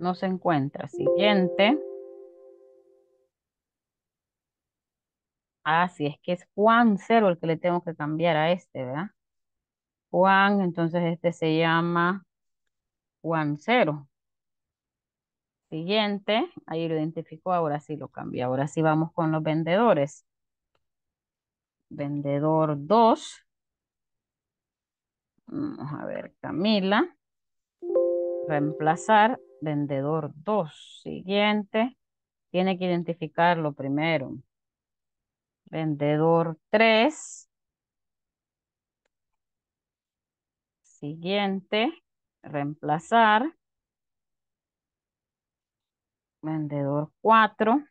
No se encuentra. Siguiente. Ah, sí, es que es Juan Cero el que le tengo que cambiar a este, ¿verdad? Juan, entonces este se llama Juan Cero. Siguiente, ahí lo identificó, ahora sí lo cambia. Ahora sí vamos con los vendedores. Vendedor 2. Vamos a ver, Camila. Reemplazar vendedor 2. Siguiente, tiene que identificarlo primero. Vendedor 3. Siguiente, reemplazar. Vendedor 4.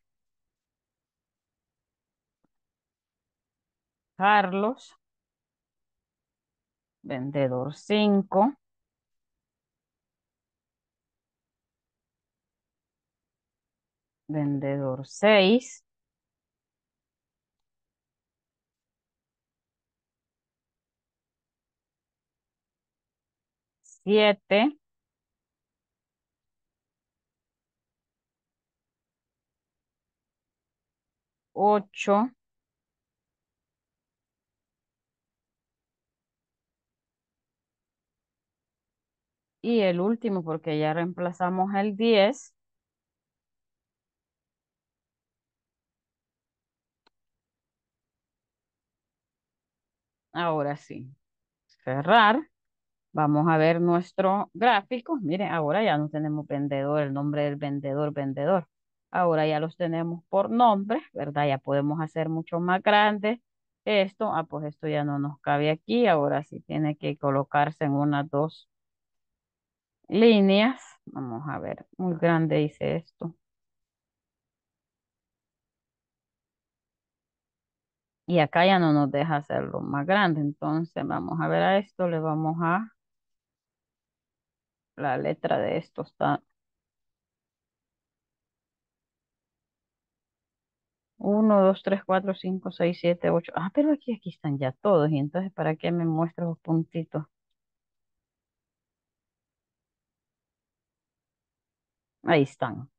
Carlos. Vendedor 5. Vendedor seis Siete. Ocho. Y el último, porque ya reemplazamos el diez Ahora sí. Cerrar. Vamos a ver nuestro gráfico. Miren, ahora ya no tenemos vendedor, el nombre del vendedor, vendedor. Ahora ya los tenemos por nombre, ¿verdad? Ya podemos hacer mucho más grande esto. Ah, pues esto ya no nos cabe aquí. Ahora sí tiene que colocarse en unas dos líneas. Vamos a ver, muy grande dice esto. Y acá ya no nos deja hacerlo más grande. Entonces vamos a ver a esto, le vamos a la letra de esto está. Uno, dos, tres, cuatro, cinco, seis, siete, ocho. Ah, pero aquí, aquí están ya todos. Y entonces, ¿para qué me muestras los puntitos? Ahí están.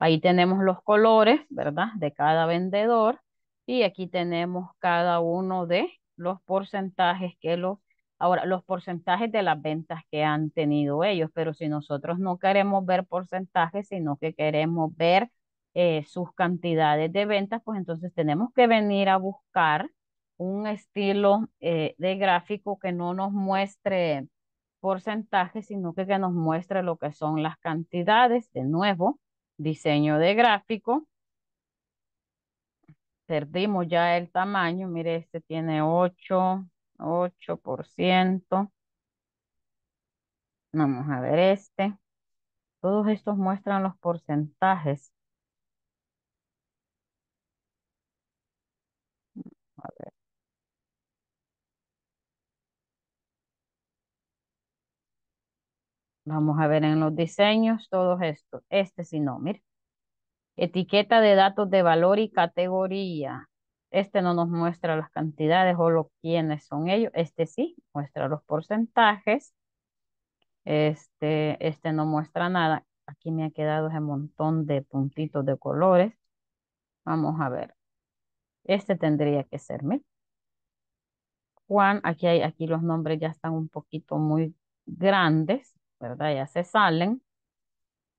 Ahí tenemos los colores, ¿verdad? De cada vendedor. Y aquí tenemos cada uno de los porcentajes que los, ahora, los porcentajes de las ventas que han tenido ellos, pero si nosotros no queremos ver porcentajes, sino que queremos ver eh, sus cantidades de ventas, pues entonces tenemos que venir a buscar un estilo eh, de gráfico que no nos muestre porcentajes, sino que, que nos muestre lo que son las cantidades. De nuevo, diseño de gráfico perdimos ya el tamaño. Mire, este tiene 8, 8%. Vamos a ver este. Todos estos muestran los porcentajes. A ver. Vamos a ver en los diseños todos estos. Este sí, no, mire. Etiqueta de datos de valor y categoría. Este no nos muestra las cantidades o lo, quiénes son ellos. Este sí, muestra los porcentajes. Este, este no muestra nada. Aquí me ha quedado ese montón de puntitos de colores. Vamos a ver. Este tendría que ser Juan, aquí, hay, aquí los nombres ya están un poquito muy grandes, ¿verdad? Ya se salen.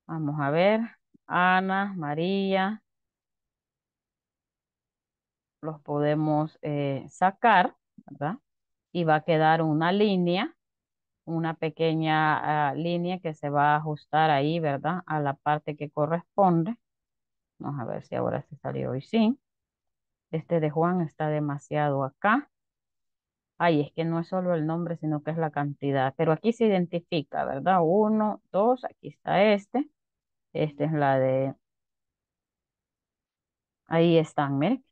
Vamos a ver. Ana, María. Los podemos eh, sacar, ¿verdad? Y va a quedar una línea, una pequeña ah, línea que se va a ajustar ahí, ¿verdad? A la parte que corresponde. Vamos a ver si ahora se salió y sí. Este de Juan está demasiado acá. Ay, es que no es solo el nombre, sino que es la cantidad. Pero aquí se identifica, ¿verdad? Uno, dos, aquí está este. Esta es la de... Ahí están, miren.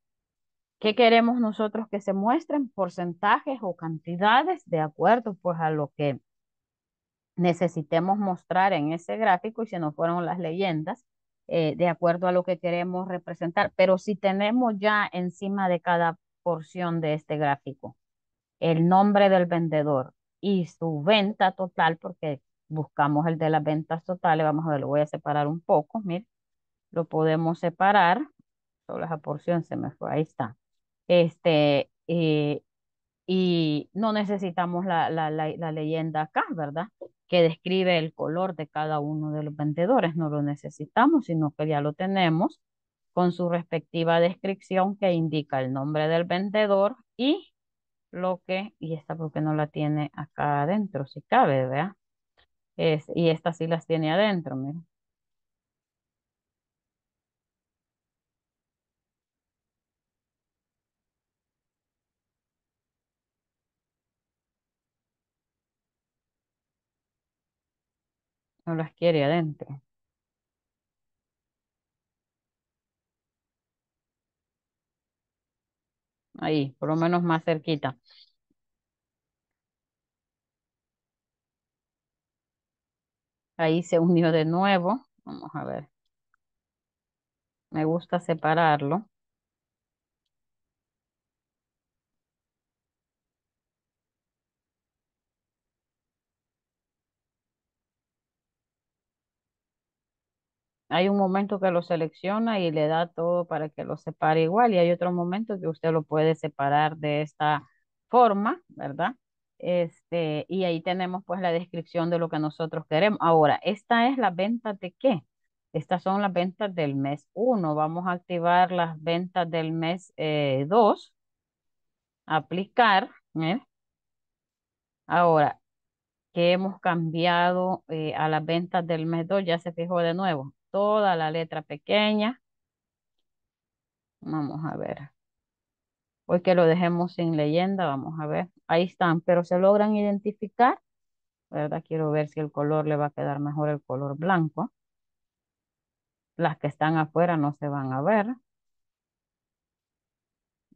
¿Qué queremos nosotros que se muestren? Porcentajes o cantidades de acuerdo pues a lo que necesitemos mostrar en ese gráfico y se nos fueron las leyendas eh, de acuerdo a lo que queremos representar. Pero si tenemos ya encima de cada porción de este gráfico el nombre del vendedor y su venta total, porque buscamos el de las ventas totales, vamos a ver, lo voy a separar un poco, miren, lo podemos separar, solo esa porción se me fue, ahí está. Este, eh, y no necesitamos la, la, la, leyenda acá, ¿verdad? Que describe el color de cada uno de los vendedores, no lo necesitamos, sino que ya lo tenemos con su respectiva descripción que indica el nombre del vendedor y lo que, y esta porque no la tiene acá adentro, si cabe, ¿verdad? y estas sí las tiene adentro, mira. No las quiere adentro. Ahí, por lo menos más cerquita. Ahí se unió de nuevo. Vamos a ver. Me gusta separarlo. Hay un momento que lo selecciona y le da todo para que lo separe igual y hay otro momento que usted lo puede separar de esta forma, ¿verdad? Este, y ahí tenemos pues la descripción de lo que nosotros queremos. Ahora, ¿esta es la venta de qué? Estas son las ventas del mes 1. Vamos a activar las ventas del mes 2. Eh, aplicar. ¿eh? Ahora, que hemos cambiado eh, a las ventas del mes 2, ya se fijó de nuevo. Toda la letra pequeña. Vamos a ver. Hoy que lo dejemos sin leyenda, vamos a ver. Ahí están, pero se logran identificar. ¿Verdad? Quiero ver si el color le va a quedar mejor el color blanco. Las que están afuera no se van a ver.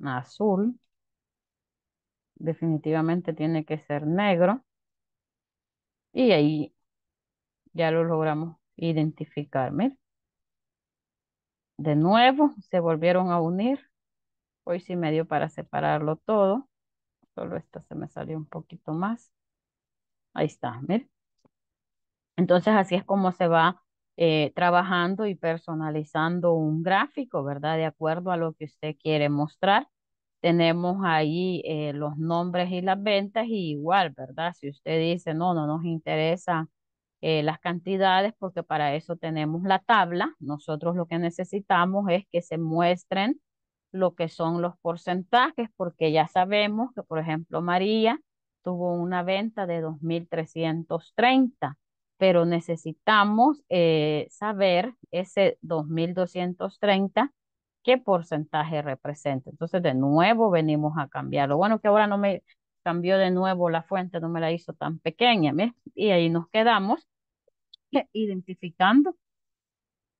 Azul. Definitivamente tiene que ser negro. Y ahí ya lo logramos identificar. De nuevo se volvieron a unir Hoy sí para separarlo todo. Solo esta se me salió un poquito más. Ahí está, miren. Entonces así es como se va eh, trabajando y personalizando un gráfico, ¿verdad? De acuerdo a lo que usted quiere mostrar. Tenemos ahí eh, los nombres y las ventas y igual, ¿verdad? Si usted dice, no, no nos interesa eh, las cantidades porque para eso tenemos la tabla. Nosotros lo que necesitamos es que se muestren lo que son los porcentajes, porque ya sabemos que, por ejemplo, María tuvo una venta de 2.330, pero necesitamos eh, saber ese 2.230 qué porcentaje representa. Entonces, de nuevo venimos a cambiarlo. Bueno, que ahora no me cambió de nuevo la fuente, no me la hizo tan pequeña, ¿ves? Y ahí nos quedamos identificando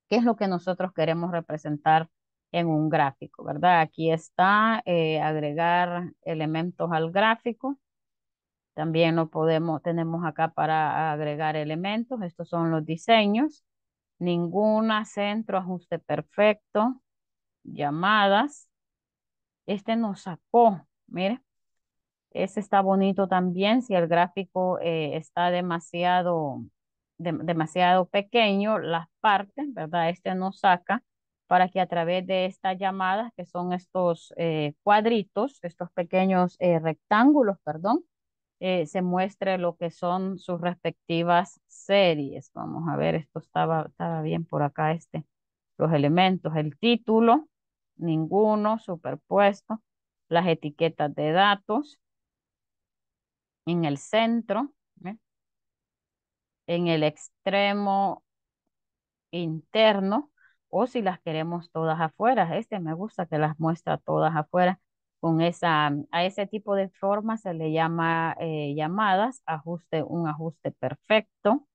qué es lo que nosotros queremos representar en un gráfico, ¿verdad? Aquí está eh, agregar elementos al gráfico. También lo podemos, tenemos acá para agregar elementos. Estos son los diseños. Ninguna, centro, ajuste perfecto, llamadas. Este nos sacó, mire. Ese está bonito también. Si el gráfico eh, está demasiado, demasiado pequeño, las partes, ¿verdad? Este nos saca para que a través de estas llamadas, que son estos eh, cuadritos, estos pequeños eh, rectángulos, perdón, eh, se muestre lo que son sus respectivas series. Vamos a ver, esto estaba, estaba bien por acá, este, los elementos, el título, ninguno, superpuesto, las etiquetas de datos, en el centro, en el extremo interno, o si las queremos todas afuera. Este me gusta que las muestra todas afuera. Con esa, mm, a ese tipo de forma se le llama eh, llamadas, ajuste, un ajuste perfecto,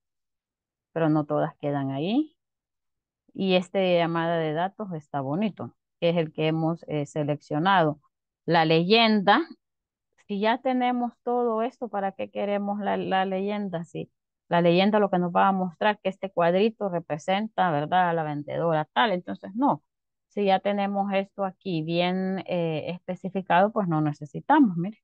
pero no todas quedan ahí. Y este llamada de datos está bonito, que es el que hemos eh, seleccionado. La leyenda, si ya tenemos todo esto, ¿para qué queremos la, leyenda? Sí la leyenda lo que nos va a mostrar que este cuadrito representa, ¿verdad?, a la vendedora tal. Entonces, no, si ya tenemos esto aquí bien eh, especificado, pues no necesitamos, mire.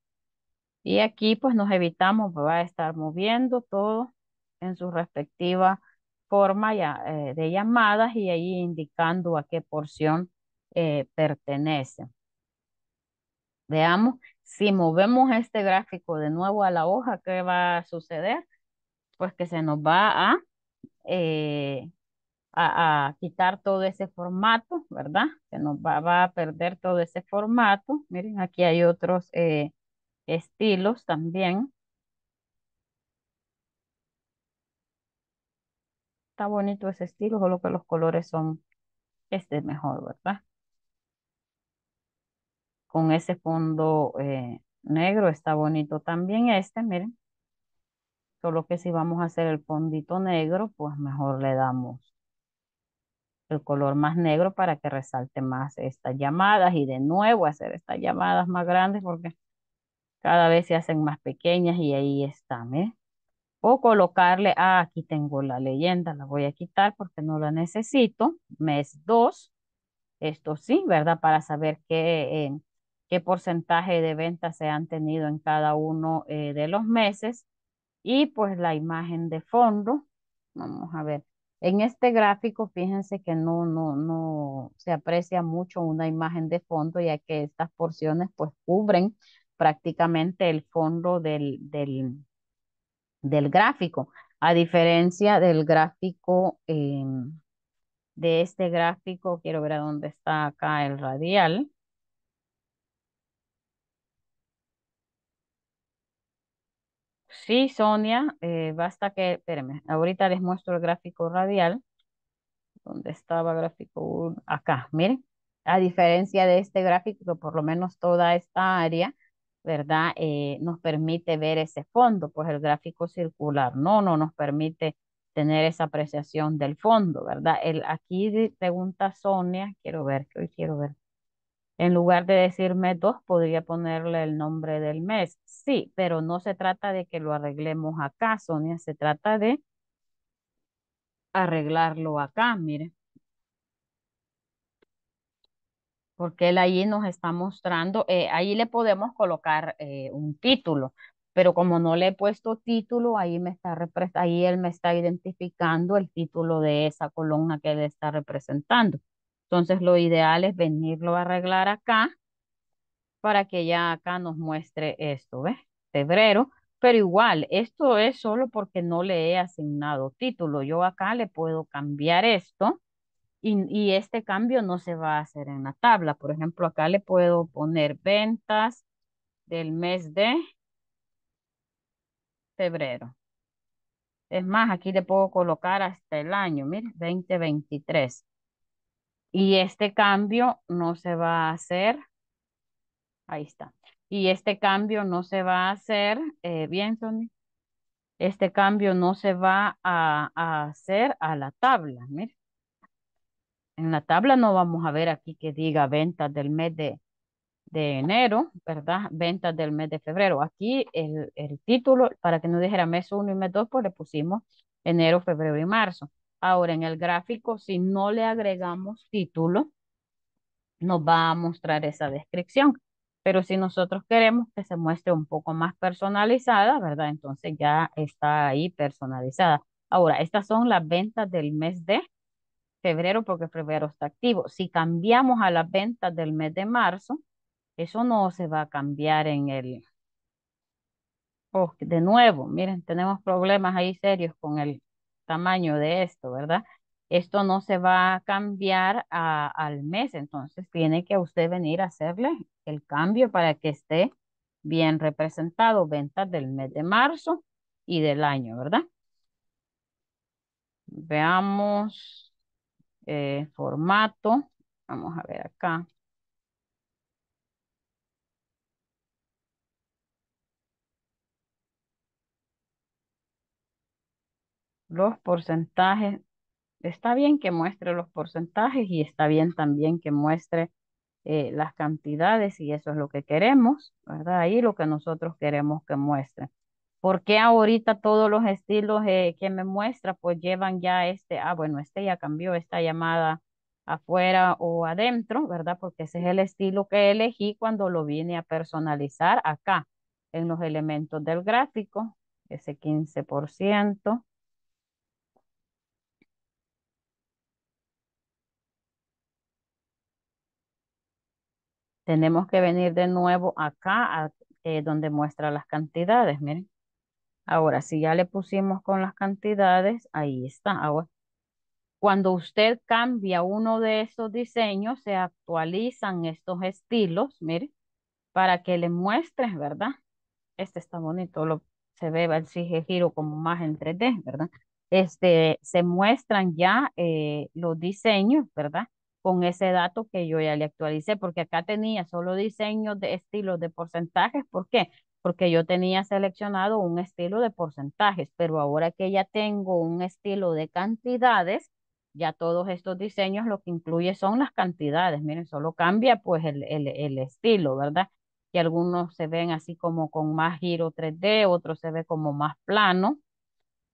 Y aquí pues nos evitamos, va a estar moviendo todo en su respectiva forma ya, eh, de llamadas y ahí indicando a qué porción eh, pertenece. Veamos, si movemos este gráfico de nuevo a la hoja, ¿qué va a suceder? pues que se nos va eh, a, a, quitar todo ese formato, ¿verdad? Se nos va, a perder todo ese formato. Miren, aquí hay otros eh, estilos también. Está bonito ese estilo, solo que los colores son este mejor, ¿verdad? Con ese fondo eh, negro está bonito también este, miren. Solo que si vamos a hacer el fondito negro, pues mejor le damos el color más negro para que resalte más estas llamadas y de nuevo hacer estas llamadas más grandes porque cada vez se hacen más pequeñas y ahí están, ¿eh? O colocarle, ah, aquí tengo la leyenda, la voy a quitar porque no la necesito, mes 2, esto sí, ¿verdad? Para saber qué, qué porcentaje de ventas se han tenido en cada uno eh, de los meses y pues la imagen de fondo, vamos a ver. En este gráfico, fíjense que no, no, no se aprecia mucho una imagen de fondo, ya que estas porciones pues cubren prácticamente el fondo del, del, del gráfico, a diferencia del gráfico, eh, de este gráfico, quiero ver a dónde está acá el radial, Sí, Sonia, eh, basta que, espérenme, ahorita les muestro el gráfico radial. donde estaba el gráfico 1? Acá, miren. A diferencia de este gráfico, por lo menos toda esta área, ¿verdad? Eh, nos permite ver ese fondo, pues el gráfico circular, no, no nos permite tener esa apreciación del fondo, ¿verdad? El, aquí pregunta Sonia, quiero ver, hoy quiero ver en lugar de decir mes 2, podría ponerle el nombre del mes. Sí, pero no se trata de que lo arreglemos acá, Sonia. Se trata de arreglarlo acá, mire. Porque él ahí nos está mostrando, eh, ahí le podemos colocar eh, un título, pero como no le he puesto título, ahí, me está ahí él me está identificando el título de esa columna que él está representando. Entonces lo ideal es venirlo a arreglar acá para que ya acá nos muestre esto, ¿ves? Febrero, pero igual, esto es solo porque no le he asignado título. Yo acá le puedo cambiar esto y, y este cambio no se va a hacer en la tabla. Por ejemplo, acá le puedo poner ventas del mes de febrero. Es más, aquí le puedo colocar hasta el año, mire, 2023. Y este cambio no se va a hacer. Ahí está. Y este cambio no se va a hacer. Eh, bien, Sony Este cambio no se va a, hacer a la tabla. En la tabla no vamos a ver aquí que diga ventas del mes de, de enero, ¿verdad? Ventas del mes de febrero. Aquí el, el título, para que no dijera mes 1 y mes 2, pues le pusimos enero, febrero y marzo. Ahora en el gráfico, si no le agregamos título, nos va a mostrar esa descripción. Pero si nosotros queremos que se muestre un poco más personalizada, ¿verdad? Entonces ya está ahí personalizada. Ahora, estas son las ventas del mes de febrero porque febrero está activo. Si cambiamos a las ventas del mes de marzo, eso no se va a cambiar en el... Oh, de nuevo, miren, tenemos problemas ahí serios con el, tamaño de esto, ¿verdad? Esto no se va a cambiar al mes, entonces tiene que usted venir a hacerle el cambio para que esté bien representado, ventas del mes de marzo y del año, ¿verdad? Veamos eh, formato, vamos a ver acá. los porcentajes. Está bien que muestre los porcentajes y está bien también que muestre eh, las cantidades y eso es lo que queremos, ¿verdad? Ahí lo que nosotros queremos que muestre. ¿Por qué ahorita todos los estilos eh, que me muestra pues llevan ya este, ah bueno, este ya cambió esta llamada afuera o adentro, ¿verdad? Porque ese es el estilo que elegí cuando lo vine a personalizar acá en los elementos del gráfico, ese 15%, tenemos que venir de nuevo acá eh, donde muestra las cantidades, miren. Ahora, si ya le pusimos con las cantidades, ahí está. Ahora, cuando usted cambia uno de esos diseños, se actualizan estos estilos, miren, para que le muestres, ¿verdad? Este está bonito, lo, se ve el giro como más en 3D, ¿verdad? Este, se muestran ya eh, los diseños, ¿verdad? con ese dato que yo ya le actualicé, porque acá tenía solo diseños de estilos de porcentajes. ¿Por qué? Porque yo tenía seleccionado un estilo de porcentajes, pero ahora que ya tengo un estilo de cantidades, ya todos estos diseños lo que incluye son las cantidades. Miren, solo cambia pues el, estilo, ¿verdad? Que algunos se ven así como con más giro 3D, otros se ve como más plano.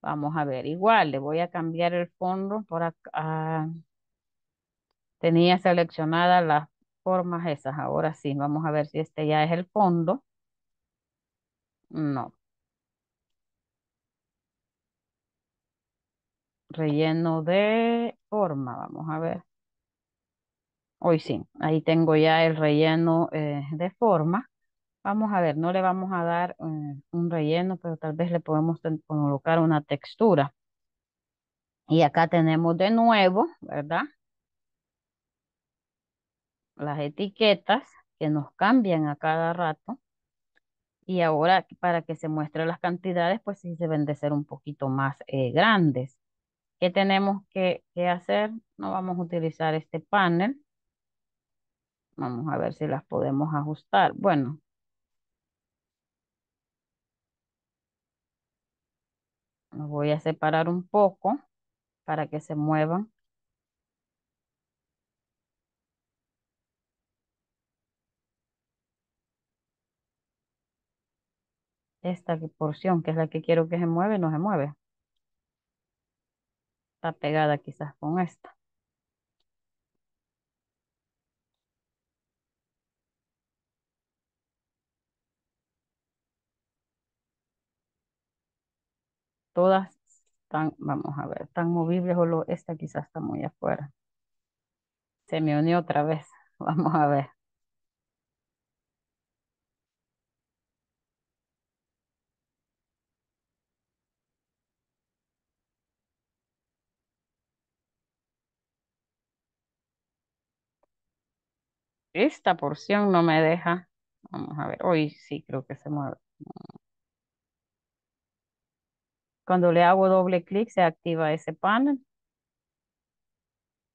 Vamos a ver, igual le voy a cambiar el fondo por acá. Ah, Tenía seleccionadas las formas esas. Ahora sí, vamos a ver si este ya es el fondo. No. Relleno de forma, vamos a ver. Hoy sí, ahí tengo ya el relleno eh, de forma. Vamos a ver, no le vamos a dar eh, un relleno, pero tal vez le podemos colocar una textura. Y acá tenemos de nuevo, ¿verdad? las etiquetas que nos cambian a cada rato. Y ahora para que se muestren las cantidades, pues sí deben de ser un poquito más eh, grandes. ¿Qué tenemos que, hacer? No vamos a utilizar este panel. Vamos a ver si las podemos ajustar. Bueno. Los voy a separar un poco para que se muevan esta porción, que es la que quiero que se mueve, no se mueve. Está pegada quizás con esta. Todas están, vamos a ver, están movibles, solo esta quizás está muy afuera. Se me unió otra vez. Vamos a ver. Esta porción no me deja. Vamos a ver. Hoy sí creo que se mueve. Cuando le hago doble clic se activa ese panel.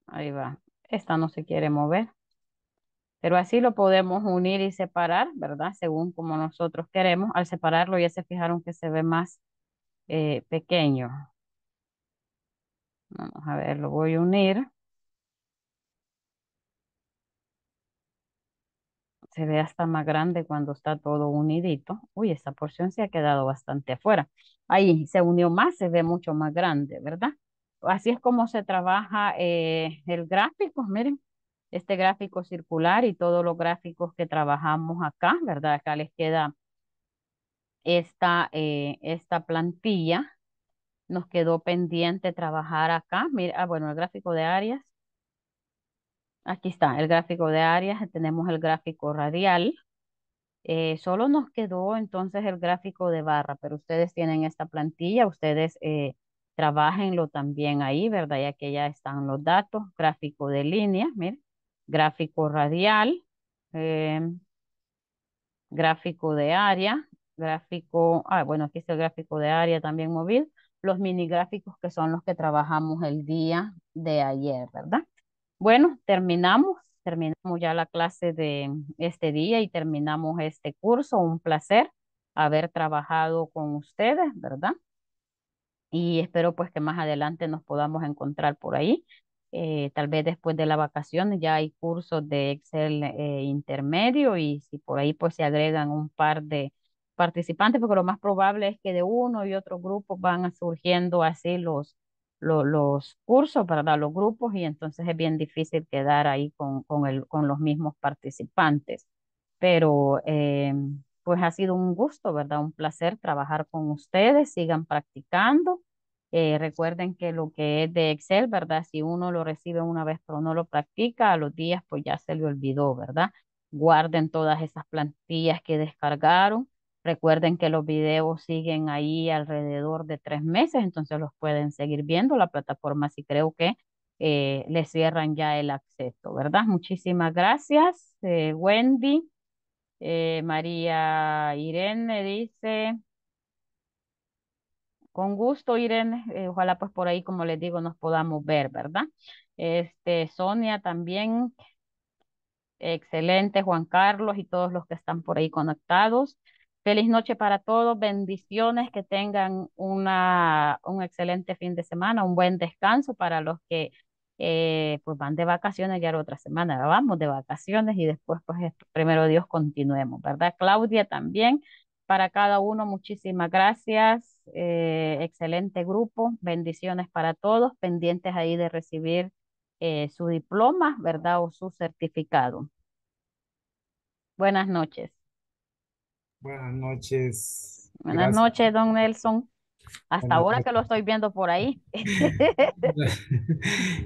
Ahí va. Esta no se quiere mover. Pero así lo podemos unir y separar, ¿verdad? Según como nosotros queremos. Al separarlo ya se fijaron que se ve más eh, pequeño. Vamos a ver, lo voy a unir. se ve hasta más grande cuando está todo unidito. Uy, esta porción se ha quedado bastante afuera. Ahí se unió más, se ve mucho más grande, ¿verdad? Así es como se trabaja eh, el gráfico, miren, este gráfico circular y todos los gráficos que trabajamos acá, ¿verdad? Acá les queda esta, eh, esta plantilla. Nos quedó pendiente trabajar acá. Mira, ah, bueno, el gráfico de áreas Aquí está el gráfico de áreas, tenemos el gráfico radial. Eh, solo nos quedó entonces el gráfico de barra, pero ustedes tienen esta plantilla, ustedes eh, trabajenlo también ahí, ¿verdad? Ya que ya están los datos, gráfico de línea, miren, gráfico radial, eh, gráfico de área, gráfico, ah, bueno, aquí está el gráfico de área también móvil, los mini gráficos que son los que trabajamos el día de ayer, ¿verdad? Bueno, terminamos, terminamos ya la clase de este día y terminamos este curso. Un placer haber trabajado con ustedes, ¿verdad? Y espero pues que más adelante nos podamos encontrar por ahí. Eh, tal vez después de la vacación ya hay cursos de Excel eh, intermedio y si por ahí pues se agregan un par de participantes, porque lo más probable es que de uno y otro grupo van surgiendo así los, los cursos, ¿verdad? Los grupos y entonces es bien difícil quedar ahí con, el, con los mismos participantes. Pero eh, pues ha sido un gusto, ¿verdad? Un placer trabajar con ustedes, sigan practicando. Eh, recuerden que lo que es de Excel, ¿verdad? Si uno lo recibe una vez pero no lo practica, a los días pues ya se le olvidó, ¿verdad? Guarden todas esas plantillas que descargaron Recuerden que los videos siguen ahí alrededor de tres meses, entonces los pueden seguir viendo. La plataforma si creo que eh, les cierran ya el acceso, ¿verdad? Muchísimas gracias, eh, Wendy. Eh, María Irene dice, con gusto, Irene, ojalá pues por ahí, como les digo, nos podamos ver, ¿verdad? Este, Sonia también, excelente, Juan Carlos y todos los que están por ahí conectados. Feliz noche para todos, bendiciones, que tengan una, un excelente fin de semana, un buen descanso para los que eh, pues van de vacaciones, ya la otra semana vamos de vacaciones y después pues primero Dios continuemos, ¿verdad? Claudia también, para cada uno muchísimas gracias, eh, excelente grupo, bendiciones para todos, pendientes ahí de recibir eh, su diploma, ¿verdad? O su certificado. Buenas noches. Buenas noches. Buenas noches, don Nelson. Hasta ahora que lo estoy viendo por ahí.